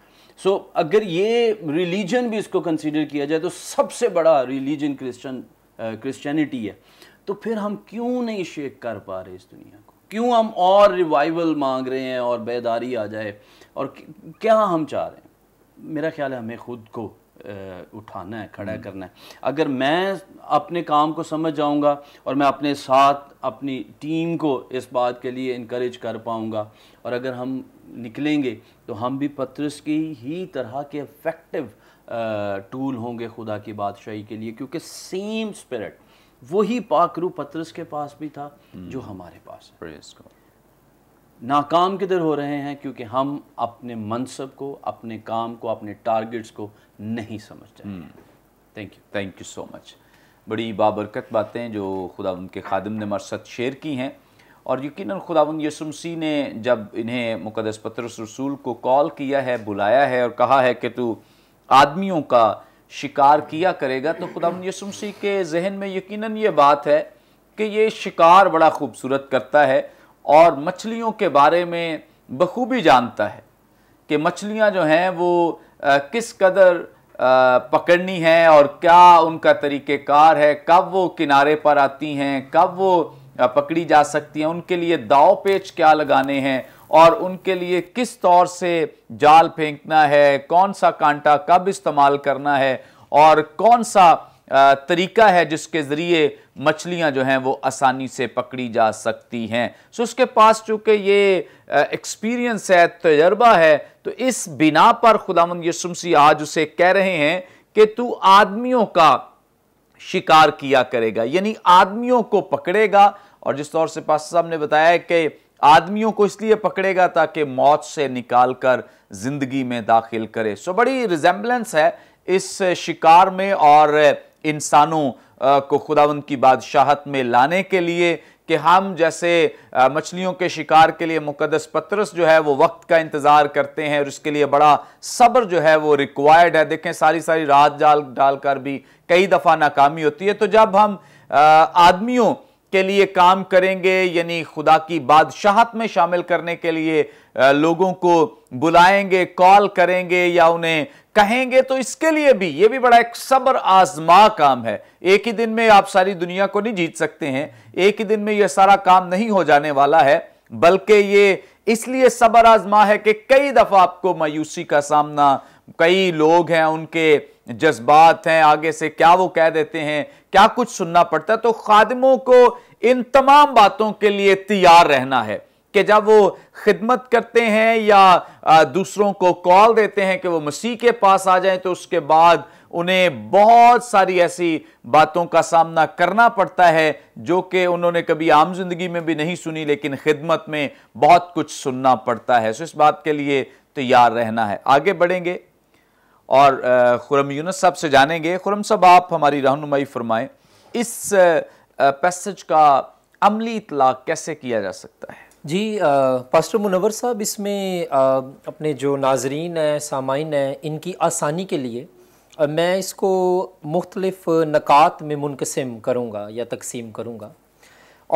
so अगर ये रिलीजन भी इसको कंसिडर किया जाए तो सबसे बड़ा रिलीजन क्रिश्चन क्रिश्चियनिटी है तो फिर हम क्यों नहीं शेक कर पा रहे इस दुनिया क्यों हम और रिवाइवल मांग रहे हैं और बेदारी आ जाए और क्या हम चाह रहे हैं मेरा ख्याल है हमें खुद को उठाना है खड़ा हम्म। करना है अगर मैं अपने काम को समझ जाऊंगा और मैं अपने साथ अपनी टीम को इस बात के लिए इनक्रेज कर पाऊंगा और अगर हम निकलेंगे तो हम भी पत्रस की ही तरह के इफ़ेक्टिव टूल होंगे खुदा की बादशाही के लिए क्योंकि सेम स्पिरिट वही पाकरू पत्रस के पास भी था hmm. जो हमारे पास है नाकाम किधर हो रहे हैं क्योंकि हम अपने मनसब को अपने काम को अपने टारगेट्स को नहीं समझते thank you thank you so much बड़ी बाबरकत बातें जो खुदा उनके खादम ने मरसद शेयर की हैं और यकीन खुदावन यसुमसी ने जब इन्हें मुकदस पत्रस रसूल को कॉल किया है बुलाया है और कहा है कि तू आदमियों का शिकार किया करेगा तो खुदा यसुमसी के जहन में यकीन ये बात है कि ये शिकार बड़ा खूबसूरत करता है और मछलियों के बारे में बखूबी जानता है कि मछलियाँ जो हैं वो आ, किस कदर पकड़नी है और क्या उनका तरीक़ेकार है कब वो किनारे पर आती हैं कब वो पकड़ी जा सकती हैं उनके लिए दाव पेच क्या लगाने हैं और उनके लिए किस तौर से जाल फेंकना है कौन सा कांटा कब इस्तेमाल करना है और कौन सा तरीका है जिसके ज़रिए मछलियां जो हैं वो आसानी से पकड़ी जा सकती हैं सो उसके पास चूँकि ये एक्सपीरियंस है तजर्बा है तो इस बिना पर खुदा यसुमसी आज उसे कह रहे हैं कि तू आदमियों का शिकार किया करेगा यानी आदमियों को पकड़ेगा और जिस तौर से पास साहब ने बताया कि आदमियों को इसलिए पकड़ेगा ताकि मौत से निकाल कर जिंदगी में दाखिल करे सो बड़ी रिजेम्बलेंस है इस शिकार में और इंसानों को खुदावंद की बादशाहत में लाने के लिए कि हम जैसे मछलियों के शिकार के लिए मुकदस पत्रस जो है वो वक्त का इंतज़ार करते हैं और इसके लिए बड़ा सब्र जो है वो रिक्वायर्ड है देखें सारी सारी रात जाल डालकर भी कई दफ़ा नाकामी होती है तो जब हम आदमियों के लिए काम करेंगे यानी खुदा की बादशाहत में शामिल करने के लिए लोगों को बुलाएंगे कॉल करेंगे या उन्हें कहेंगे तो इसके लिए भी ये भी बड़ा एक सब्र आजमा काम है एक ही दिन में आप सारी दुनिया को नहीं जीत सकते हैं एक ही दिन में यह सारा काम नहीं हो जाने वाला है बल्कि ये इसलिए सब्र आजमा है कि कई दफा आपको मायूसी का सामना कई लोग हैं उनके जज्बात हैं आगे से क्या वो कह देते हैं क्या कुछ सुनना पड़ता है तो खादमों को इन तमाम बातों के लिए तैयार रहना है कि जब वो खिदमत करते हैं या दूसरों को कॉल देते हैं कि वो मसीह के पास आ जाएं तो उसके बाद उन्हें बहुत सारी ऐसी बातों का सामना करना पड़ता है जो कि उन्होंने कभी आम जिंदगी में भी नहीं सुनी लेकिन खिदमत में बहुत कुछ सुनना पड़ता है सो इस बात के लिए तैयार रहना है आगे बढ़ेंगे और खुरम यूनस साहब से जानेंगे खुरम साहब आप हमारी रहनुमाई फरमाएं इस पैसेज का अमली इतलाक कैसे किया जा सकता है जी पास्टर मुनवर साहब इसमें आ, अपने जो नाजरीन हैं सामाइन हैं इनकी आसानी के लिए आ, मैं इसको मुख्तलफ़ नक़ात में मुनकसम करूँगा या तकसीम करूँगा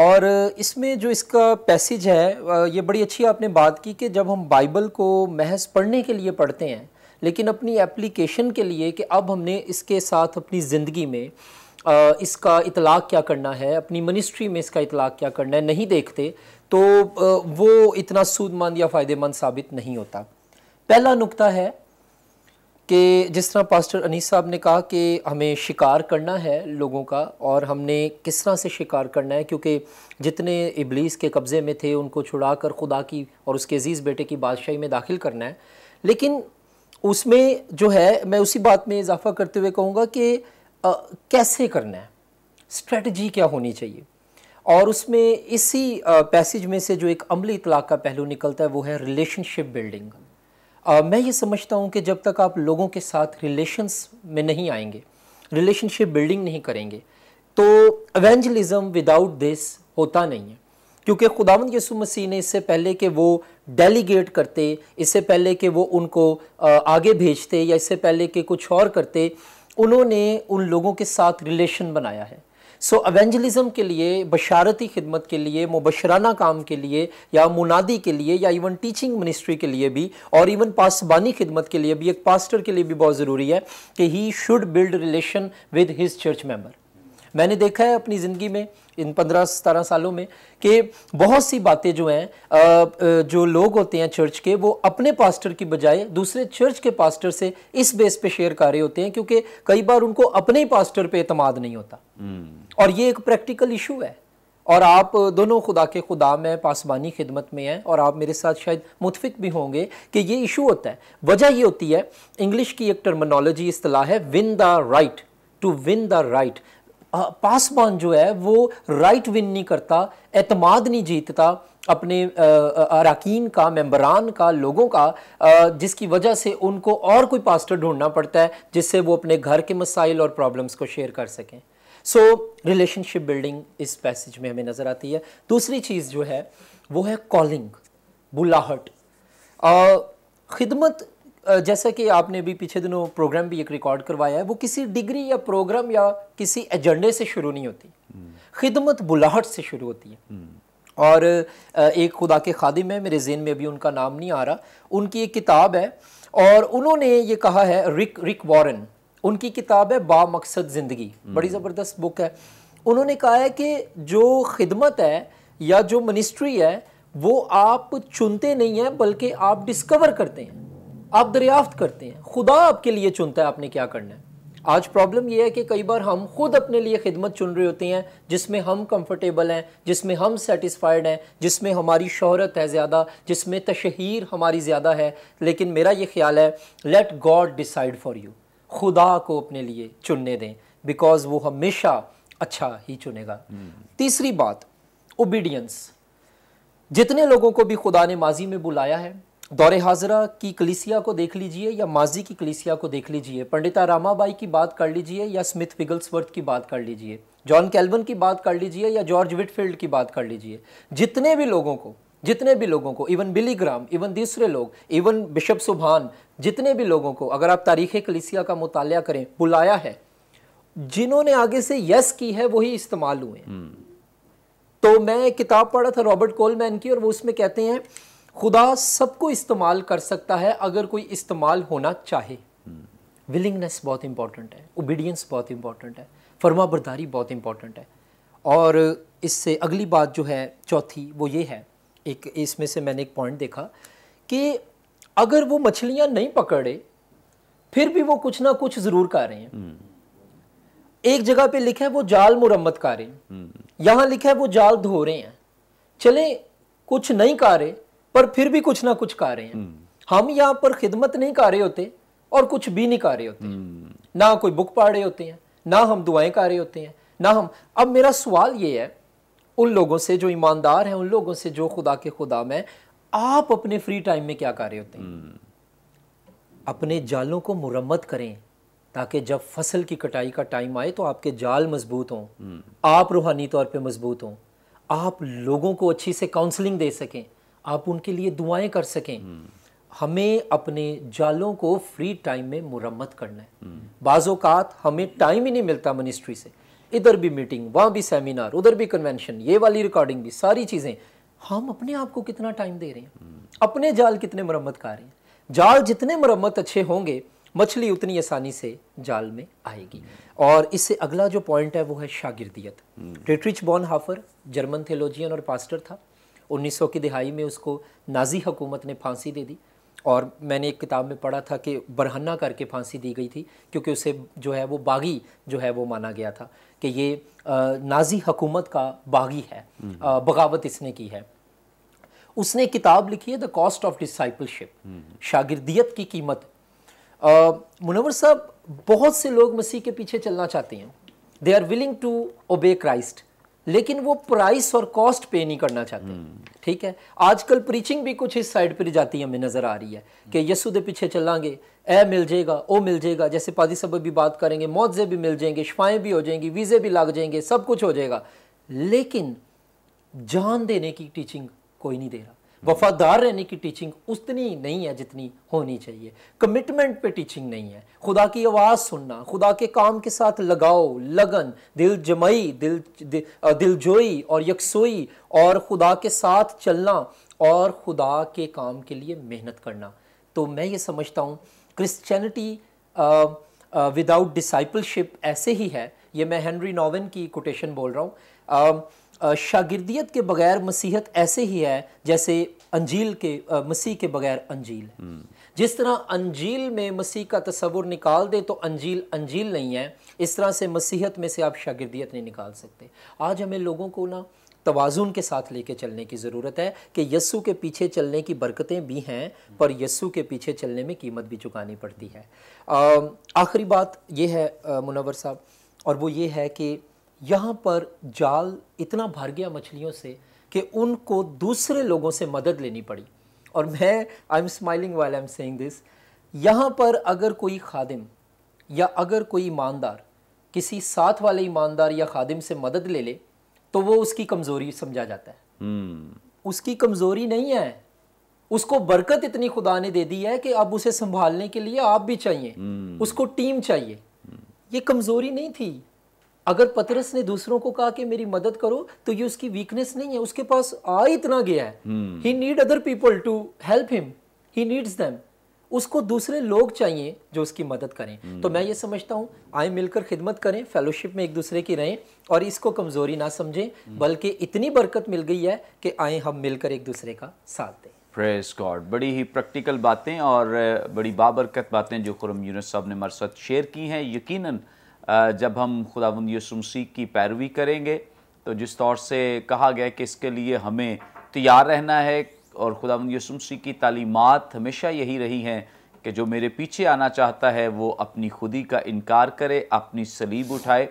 और इसमें जो इसका पैसेज है ये बड़ी अच्छी आपने बात की कि जब हम बाइबल को महज पढ़ने के लिए पढ़ते हैं लेकिन अपनी एप्लीकेशन के लिए कि अब हमने इसके साथ अपनी ज़िंदगी में आ, इसका इतलाक़ क्या करना है अपनी मिनिस्ट्री में इसका इतलाक़ क्या करना है नहीं देखते तो आ, वो इतना सूदमंद या फ़ायदेमंद साबित नहीं होता पहला नुकता है कि जिस तरह पास्टर अनीस साहब ने कहा कि हमें शिकार करना है लोगों का और हमने किस तरह से शिकार करना है क्योंकि जितने इबलीस के कब्ज़े में थे उनको छुड़ा कर खुदा की और उसके अज़ीज़ बेटे की बादशाही में दाखिल करना है लेकिन उसमें जो है मैं उसी बात में इजाफा करते हुए कहूँगा कि आ, कैसे करना है स्ट्रेटजी क्या होनी चाहिए और उसमें इसी पैसेज में से जो एक अमली इतलाक़ का पहलू निकलता है वो है रिलेशनशिप बिल्डिंग आ, मैं ये समझता हूँ कि जब तक आप लोगों के साथ रिलेशंस में नहीं आएंगे रिलेशनशिप बिल्डिंग नहीं करेंगे तो एवेंजलिज़म विदाउट दिस होता नहीं है क्योंकि खुदावन यसु मसीह ने इससे पहले कि वो डेलीगेट करते इससे पहले कि वो उनको आगे भेजते या इससे पहले कि कुछ और करते उन्होंने उन लोगों के साथ रिलेशन बनाया है सो so, एवेंजलिज्म के लिए बशारती खिदमत के लिए मुबशराना काम के लिए या मुनादी के लिए या इवन टीचिंग मिनिस्ट्री के लिए भी और इवन पासबानी खिदमत के लिए भी एक पास्टर के लिए भी बहुत ज़रूरी है कि he should build relation with his church member मैंने देखा है अपनी ज़िंदगी में इन पंद्रह सतारह सालों में कि बहुत सी बातें जो हैं जो लोग होते हैं चर्च के वो अपने पास्टर की बजाय दूसरे चर्च के पास्टर से इस बेस पे शेयर कर रहे होते हैं क्योंकि कई बार उनको अपने ही पास्टर पे अतमाद नहीं होता हम्म। और ये एक प्रैक्टिकल इशू है और आप दोनों खुदा के खुदा में पासबानी खिदमत में हैं और आप मेरे साथ शायद मुतफिक भी होंगे कि ये इशू होता है वजह ये होती है इंग्लिश की एक टर्मिनोलॉजी असलाह है win the right to win the right पासवान जो है वो राइट विन नहीं करता एतमाद नहीं जीतता अपने अरकान का मेम्बरान का लोगों का आ, जिसकी वजह से उनको और कोई पास्टर ढूंढना पड़ता है जिससे वो अपने घर के मसाइल और प्रॉब्लम्स को शेयर कर सकें सो रिलेशनशिप बिल्डिंग इस पैसेज में हमें नज़र आती है दूसरी चीज़ जो है वो है कॉलिंग बुलाहट खिदमत जैसा कि आपने भी पिछले दिनों प्रोग्राम भी एक रिकॉर्ड करवाया है वो किसी डिग्री या प्रोग्राम या किसी एजेंडे से शुरू नहीं होती खिदमत बुलाहट से शुरू होती है और एक खुदा के खादिम है मेरे जेन में अभी उनका नाम नहीं आ रहा उनकी एक किताब है और उन्होंने ये कहा है रिक रिक वॉरन उनकी किताब है बा मकसद ज़िंदगी बड़ी ज़बरदस्त बुक है उन्होंने कहा है कि जो खिदमत है या जो मिनिस्ट्री है वो आप चुनते नहीं हैं बल्कि आप डिस्कवर करते हैं आप दरियाफ्त करते हैं खुदा आपके लिए चुनता है आपने क्या करना है आज प्रॉब्लम यह है कि कई बार हम खुद अपने लिए खिदमत चुन रहे होते हैं जिसमें हम कंफर्टेबल हैं जिसमें हम सेटिस्फाइड हैं जिसमें हमारी शहरत है ज़्यादा जिसमें तशहर हमारी ज़्यादा है लेकिन मेरा ये ख्याल है let God decide for you खुदा को अपने लिए चुनने दें बिकॉज वो हमेशा अच्छा ही चुनेगा hmm. तीसरी बात ओबीडियंस जितने लोगों को भी खुदा ने माजी में बुलाया है दौरे हाजरा की कलिसिया को देख लीजिए या माजी की कलिसिया को देख लीजिए पंडिता रामाबाई की बात कर लीजिए या स्मिथ पिगल्सवर्थ की बात कर लीजिए जॉन कैल्बन की बात कर लीजिए या जॉर्ज विटफील्ड की बात कर लीजिए जितने भी लोगों को जितने भी लोगों को इवन बिली ग्राम इवन दूसरे लोग इवन बिशप सुबहान जितने भी लोगों को अगर आप तारीख कलिसिया का मुताल करें बुलाया है जिन्होंने आगे से यस की है वही इस्तेमाल हुए हम्म। तो मैं किताब पढ़ा था रॉबर्ट कोलमैन की और वो उसमें कहते हैं खुदा सबको इस्तेमाल कर सकता है अगर कोई इस्तेमाल होना चाहे विलिंगनेस बहुत इंपॉर्टेंट है ओबीडियंस बहुत इंपॉर्टेंट है फर्मा बरदारी बहुत इंपॉर्टेंट है और इससे अगली बात जो है चौथी वो ये है एक इसमें से मैंने एक पॉइंट देखा कि अगर वो मछलियां नहीं पकड़े फिर भी वो कुछ ना कुछ ज़रूर कर रहे हैं हम्म। एक जगह पे लिखा है वो जाल मुरम्मत कर रहे हैं हम्म। यहां लिखा है वो जाल धो रहे हैं चले कुछ नहीं कर रहे पर फिर भी कुछ ना कुछ कर रहे हैं हम्म। हम यहाँ पर खिदमत नहीं कर रहे होते और कुछ भी नहीं कर रहे होते हम्म। ना कोई बुक पढ़ रहे होते हैं ना हम दुआएं कर रहे होते हैं ना हम अब मेरा सवाल ये है उन लोगों से जो ईमानदार हैं उन लोगों से जो खुदा के खुदा में आप अपने फ्री टाइम में क्या कर रहे होते हैं हम्म। अपने जालों को मुरम्मत करें ताकि जब फसल की कटाई का टाइम आए तो आपके जाल मजबूत हों आप रूहानी तौर पे मजबूत हों आप लोगों को अच्छी से काउंसलिंग दे सकें आप उनके लिए दुआएं कर सकें हमें अपने जालों को फ्री टाइम में मुरम्मत करना है बाज़ात हमें टाइम ही नहीं मिलता मिनिस्ट्री से इधर भी मीटिंग वहाँ भी सेमिनार उधर भी कन्वेंशन ये वाली रिकॉर्डिंग भी सारी चीज़ें हम अपने आप को कितना टाइम दे रहे हैं अपने जाल कितने मरम्मत कर रहे हैं जाल जितने मरम्मत अच्छे होंगे मछली उतनी आसानी से जाल में आएगी और इससे अगला जो पॉइंट है वो है शागिर्दियत रिट्रिच बॉन हाफर जर्मन थेलोजियन और पास्टर था 1900 की दिहाई में उसको नाजी हुकूमत ने फांसी दे दी और मैंने एक किताब में पढ़ा था कि बरहन्ना करके फांसी दी गई थी क्योंकि उसे जो है वो बागी जो है वो माना गया था कि ये नाजी हुकूमत का बागी है हम्म। बगावत इसने की है उसने किताब लिखी है द कॉस्ट ऑफ डिसाइपलशिप शागिर्दियत की कीमत मुनवर साहब बहुत से लोग मसीह के पीछे चलना चाहते हैं they are willing to obey Christ लेकिन वो प्राइस और कॉस्ट पे नहीं करना चाहते हम्म। ठीक है आजकल प्रीचिंग भी कुछ इस साइड पर जाती है हमें नजर आ रही है कि हम्म। यसु दे पीछे चलांगे ए मिल जाएगा ओ मिल जाएगा जैसे पादी सब भी बात करेंगे मौजे भी मिल जाएंगे शफाएँ भी हो जाएंगी वीज़े भी लग जाएंगे सब कुछ हो जाएगा लेकिन जान देने की टीचिंग कोई नहीं दे रहा वफादार रहने की टीचिंग उतनी नहीं है जितनी होनी चाहिए कमिटमेंट पे टीचिंग नहीं है खुदा की आवाज़ सुनना खुदा के काम के साथ लगाओ लगन दिल जमई दिल दिलजोई और यकसोई और खुदा के साथ चलना और खुदा के काम के लिए मेहनत करना तो मैं ये समझता हूँ क्रिश्चियनिटी विदाउट डिसाइपलशिप ऐसे ही है ये मैं हेनरी नोवन की कोटेशन बोल रहा हूँ शागिर्दियत के बगैर मसीहत ऐसे ही है जैसे अंजील के मसीह के बगैर अंजील है हम्म। जिस तरह अंजील में मसीह का तस्वुर निकाल दे तो अंजील अंजील नहीं है इस तरह से मसीहत में से आप शागिर्दियत नहीं निकाल सकते आज हमें लोगों को ना तोज़ुन के साथ लेके चलने की ज़रूरत है कि यस्सु के पीछे चलने की बरकतें भी हैं पर यस्सु के पीछे चलने में कीमत भी चुकानी पड़ती है आखिरी बात यह है मुनवर साहब और वो ये है कि यहाँ पर जाल इतना भर गया मछलियों से कि उनको दूसरे लोगों से मदद लेनी पड़ी और मैं I am smiling while I am saying this यहाँ पर अगर कोई खादिम या अगर कोई ईमानदार किसी साथ वाले ईमानदार या खादिम से मदद ले ले तो वो उसकी कमज़ोरी समझा जाता है hmm. उसकी कमज़ोरी नहीं है उसको बरकत इतनी खुदा ने दे दी है कि अब उसे संभालने के लिए आप भी चाहिए hmm. उसको टीम चाहिए hmm. ये कमज़ोरी नहीं थी अगर पतरस ने दूसरों को कहा कि मेरी मदद करो तो ये उसकी वीकनेस नहीं है उसके पास आ इतना गया है he need other people to help him he needs them उसको दूसरे लोग चाहिए जो उसकी मदद करें hmm. तो मैं ये समझता हूँ आए मिलकर खिदमत करें फेलोशिप में एक दूसरे की रहें और इसको कमज़ोरी ना समझें hmm. बल्कि इतनी बरकत मिल गई है कि आए हम मिलकर एक दूसरे का साथ दें प्रेस गॉड बड़ी ही प्रैक्टिकल बातें और बड़ी बाबरकत बातें जो कुरम यूनस साहब ने हमारे साथ शेयर की हैं यकीनन जब हम खुदा यसुमसीह की पैरवी करेंगे तो जिस तौर से कहा गया कि इसके लिए हमें तैयार रहना है और खुदा यसुमसीह की तालीमत हमेशा यही रही हैं कि जो मेरे पीछे आना चाहता है वो अपनी खुदी का इनकार करे अपनी सलीब उठाए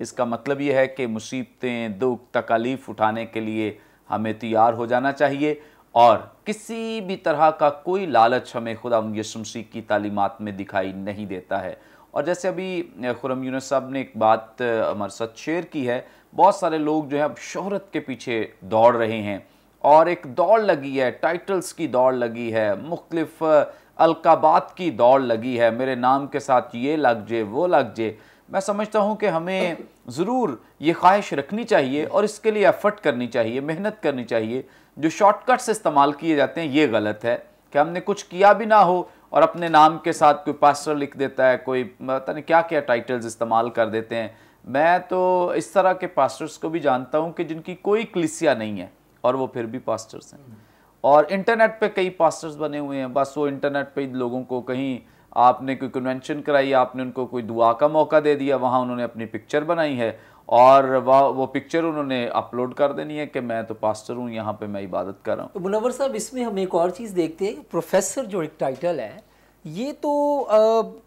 इसका मतलब यह है कि मुसीबतें दुख तकालीफ उठाने के लिए हमें तैयार हो जाना चाहिए और किसी भी तरह का कोई लालच हमें खुदा यसुमसी की तालीमत में दिखाई नहीं देता है और जैसे अभी खुरम यूनस साहब ने एक बात हमारे साथ शेयर की है बहुत सारे लोग जो है अब शहरत के पीछे दौड़ रहे हैं और एक दौड़ लगी है टाइटल्स की दौड़ लगी है मुख्तफ अलकाबात की दौड़ लगी है मेरे नाम के साथ ये लग जे वो लग जे मैं समझता हूँ कि हमें ज़रूर ये ख्वाहिश रखनी चाहिए और इसके लिए एफ़र्ट करनी चाहिए मेहनत करनी चाहिए जो शॉर्टकट्स इस्तेमाल किए जाते हैं ये गलत है कि हमने कुछ किया भी ना हो और अपने नाम के साथ कोई पास्टर लिख देता है कोई पता नहीं क्या क्या टाइटल्स इस्तेमाल कर देते हैं मैं तो इस तरह के पास्टर्स को भी जानता हूँ कि जिनकी कोई क्लिसिया नहीं है और वो फिर भी पास्टर्स हैं और इंटरनेट पे कई पास्टर्स बने हुए हैं बस वो इंटरनेट पे लोगों को कहीं आपने कोई कन्वेंशन कराई आपने उनको कोई दुआ का मौका दे दिया वहाँ उन्होंने अपनी पिक्चर बनाई है और वह वो पिक्चर उन्होंने अपलोड कर देनी है कि मैं तो पास्टर हूँ यहाँ पे मैं इबादत कर रहा हूँ तो मुनवर साहब इसमें हम एक और चीज़ देखते हैं प्रोफेसर जो एक टाइटल है ये तो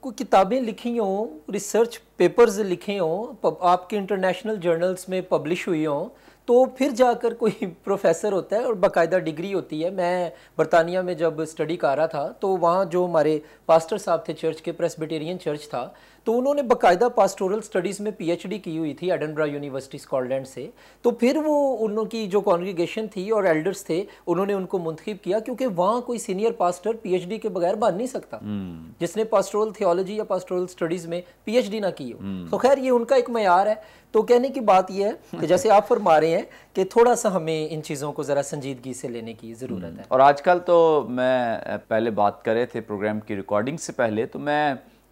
कोई किताबें लिखी हों रिसर्च पेपर्स लिखे हों आपके इंटरनेशनल जर्नल्स में पब्लिश हुई हों तो फिर जाकर कोई प्रोफेसर होता है और बाकायदा डिग्री होती है मैं बरतानिया में जब स्टडी कर रहा था तो वहाँ जो हमारे पास्टर साहब थे चर्च के प्रेसबिटेरियन चर्च था तो उन्होंने बकायदा पास्टोरल स्टडीज़ में पीएचडी की हुई थी एडनब्रा यूनिवर्सिटी स्कॉटलैंड से तो फिर वो उनकी जो कॉन्ग्रीगेशन थी और एल्डर्स थे उन्होंने उनको मुंतखब किया क्योंकि वहाँ कोई सीनियर पास्टर पीएचडी के बगैर बन नहीं सकता हम्म। जिसने पास्टोरल थियोलॉजी या पास्टोरल स्टडीज़ में पी ना की हो हम्म। तो खैर ये उनका एक मैार है तो कहने की बात यह है कि जैसे आप फरमा रहे हैं कि थोड़ा सा हमें इन चीज़ों को ज़रा संजीदगी से लेने की ज़रूरत हम्म। है और आजकल तो मैं पहले बात कर रहे थे प्रोग्राम की रिकॉर्डिंग से पहले तो मैं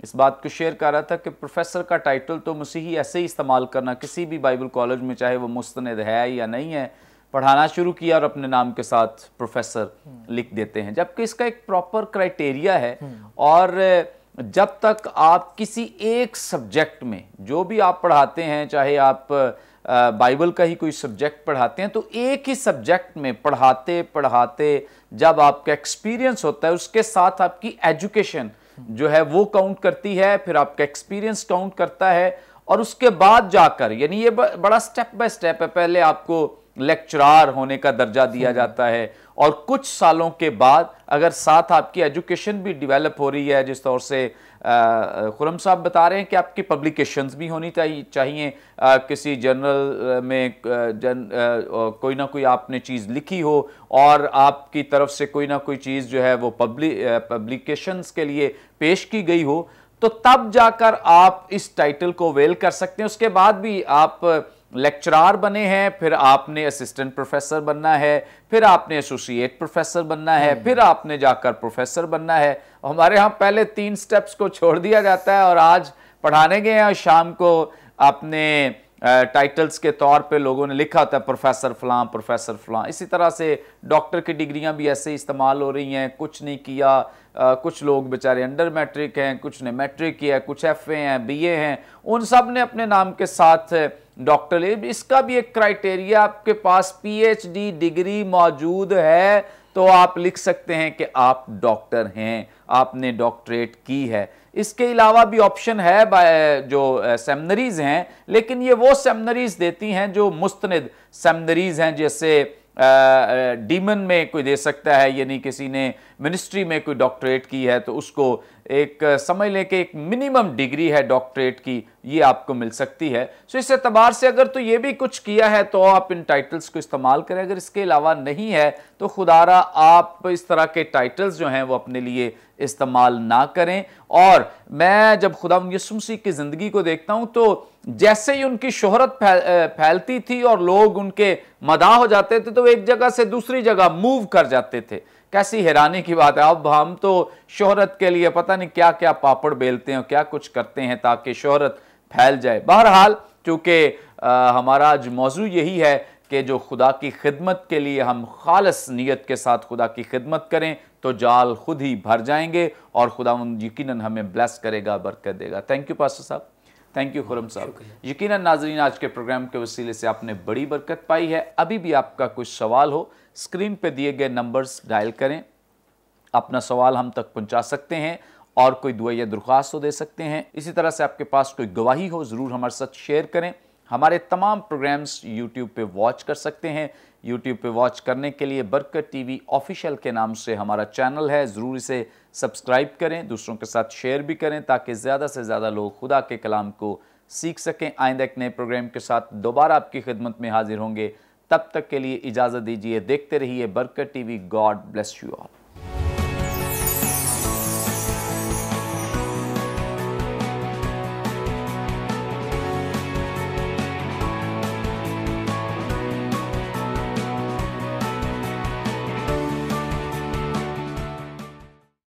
इस बात को शेयर कर रहा था कि प्रोफेसर का टाइटल तो मसीही ऐसे ही इस्तेमाल करना किसी भी बाइबल कॉलेज में चाहे वो मुस्तंद है या नहीं है पढ़ाना शुरू किया और अपने नाम के साथ प्रोफेसर हम्म। लिख देते हैं जबकि इसका एक प्रॉपर क्राइटेरिया है हम्म। और जब तक आप किसी एक सब्जेक्ट में जो भी आप पढ़ाते हैं चाहे आप बाइबल का ही कोई सब्जेक्ट पढ़ाते हैं तो एक ही सब्जेक्ट में पढ़ाते पढ़ाते जब आपका एक्सपीरियंस होता है उसके साथ आपकी एजुकेशन जो है वो काउंट करती है फिर आपका एक्सपीरियंस काउंट करता है और उसके बाद जाकर यानी ये बड़ा स्टेप बाय स्टेप है पहले आपको लेक्चरार होने का दर्जा दिया हम्म। जाता है और कुछ सालों के बाद अगर साथ आपकी एजुकेशन भी डिवेलप हो रही है जिस तौर से खुरम साहब बता रहे हैं कि आपकी पब्लिकेशंस भी होनी चाहिए किसी जर्नल में जन कोई ना कोई आपने चीज़ लिखी हो और आपकी तरफ से कोई ना कोई चीज़ जो है वो पब्लिक पब्लिकेशंस के लिए पेश की गई हो तो तब जाकर आप इस टाइटल को वेल कर सकते हैं उसके बाद भी आप लेक्चरार बने हैं फिर आपने असिस्टेंट प्रोफेसर बनना है फिर आपने एसोसिएट प्रोफेसर बनना है हम्म। फिर आपने जाकर प्रोफेसर बनना है हमारे यहाँ पहले तीन स्टेप्स को छोड़ दिया जाता है और आज पढ़ाने गए हैं और शाम को अपने टाइटल्स के तौर पे लोगों ने लिखा होता है प्रोफेसर फलां प्रोफेसर फलां इसी तरह से डॉक्टर की डिग्रियां भी ऐसे इस्तेमाल हो रही हैं कुछ नहीं किया आ, कुछ लोग बेचारे अंडर मैट्रिक हैं कुछ ने मैट्रिक किया कुछ एफ ए हैं बी ए हैं उन सब ने अपने नाम के साथ डॉक्टर इसका भी एक क्राइटेरिया आपके पास डी डिग्री मौजूद है तो आप लिख सकते हैं कि आप डॉक्टर हैं आपने डॉक्टरेट की है इसके अलावा भी ऑप्शन है जो सेमनरीज हैं लेकिन ये वो सेमनरीज देती हैं जो मुस्तनद सेमनरीज हैं जैसे डीमन में कोई दे सकता है यानी किसी ने मिनिस्ट्री में कोई डॉक्टरेट की है तो उसको एक समझ लें कि एक मिनिमम डिग्री है डॉक्टरेट की ये आपको मिल सकती है सो इस एतबार से अगर तो ये भी कुछ किया है तो आप इन टाइटल्स को इस्तेमाल करें अगर इसके अलावा नहीं है तो खुदारा आप इस तरह के टाइटल्स जो हैं वो अपने लिए इस्तेमाल ना करें और मैं जब खुदा यसुमसी की ज़िंदगी को देखता हूँ तो जैसे ही उनकी शोहरत फैल, फैलती थी और लोग उनके मदा हो जाते थे तो एक जगह से दूसरी जगह मूव कर जाते थे कैसी हैरानी की बात है अब हम तो शोहरत के लिए पता नहीं क्या क्या पापड़ बेलते हैं क्या कुछ करते हैं ताकि शोहरत फैल जाए बहरहाल चूँकि हमारा आज मौजू यही है कि जो खुदा की खिदमत के लिए हम खालस नीयत के साथ खुदा की खिदमत करें तो जाल खुद ही भर जाएंगे और खुदा यकीन हमें ब्लेस करेगा बरकत देगा थैंक यू पास्टर साहब थैंक यू खुरम साहब यकीन नाजरीन आज के प्रोग्राम के वसीले से आपने बड़ी बरकत पाई है अभी भी आपका कुछ सवाल हो स्क्रीन पे दिए गए नंबर्स डायल करें अपना सवाल हम तक पहुंचा सकते हैं और कोई दुआ या दरख्वास्त तो दे सकते हैं इसी तरह से आपके पास कोई गवाही हो ज़रूर हमारे साथ शेयर करें हमारे तमाम प्रोग्राम्स यूट्यूब पे वॉच कर सकते हैं यूट्यूब पे वॉच करने के लिए बरकत टीवी ऑफिशियल के नाम से हमारा चैनल है ज़रूर इसे सब्सक्राइब करें दूसरों के साथ शेयर भी करें ताकि ज़्यादा से ज़्यादा लोग खुदा के कलाम को सीख सकें आइंदा एक नए प्रोग्राम के साथ दोबारा आपकी खिदमत में हाजिर होंगे तब तक के लिए इजाज़त दीजिए देखते रहिए Barkat TV God bless you all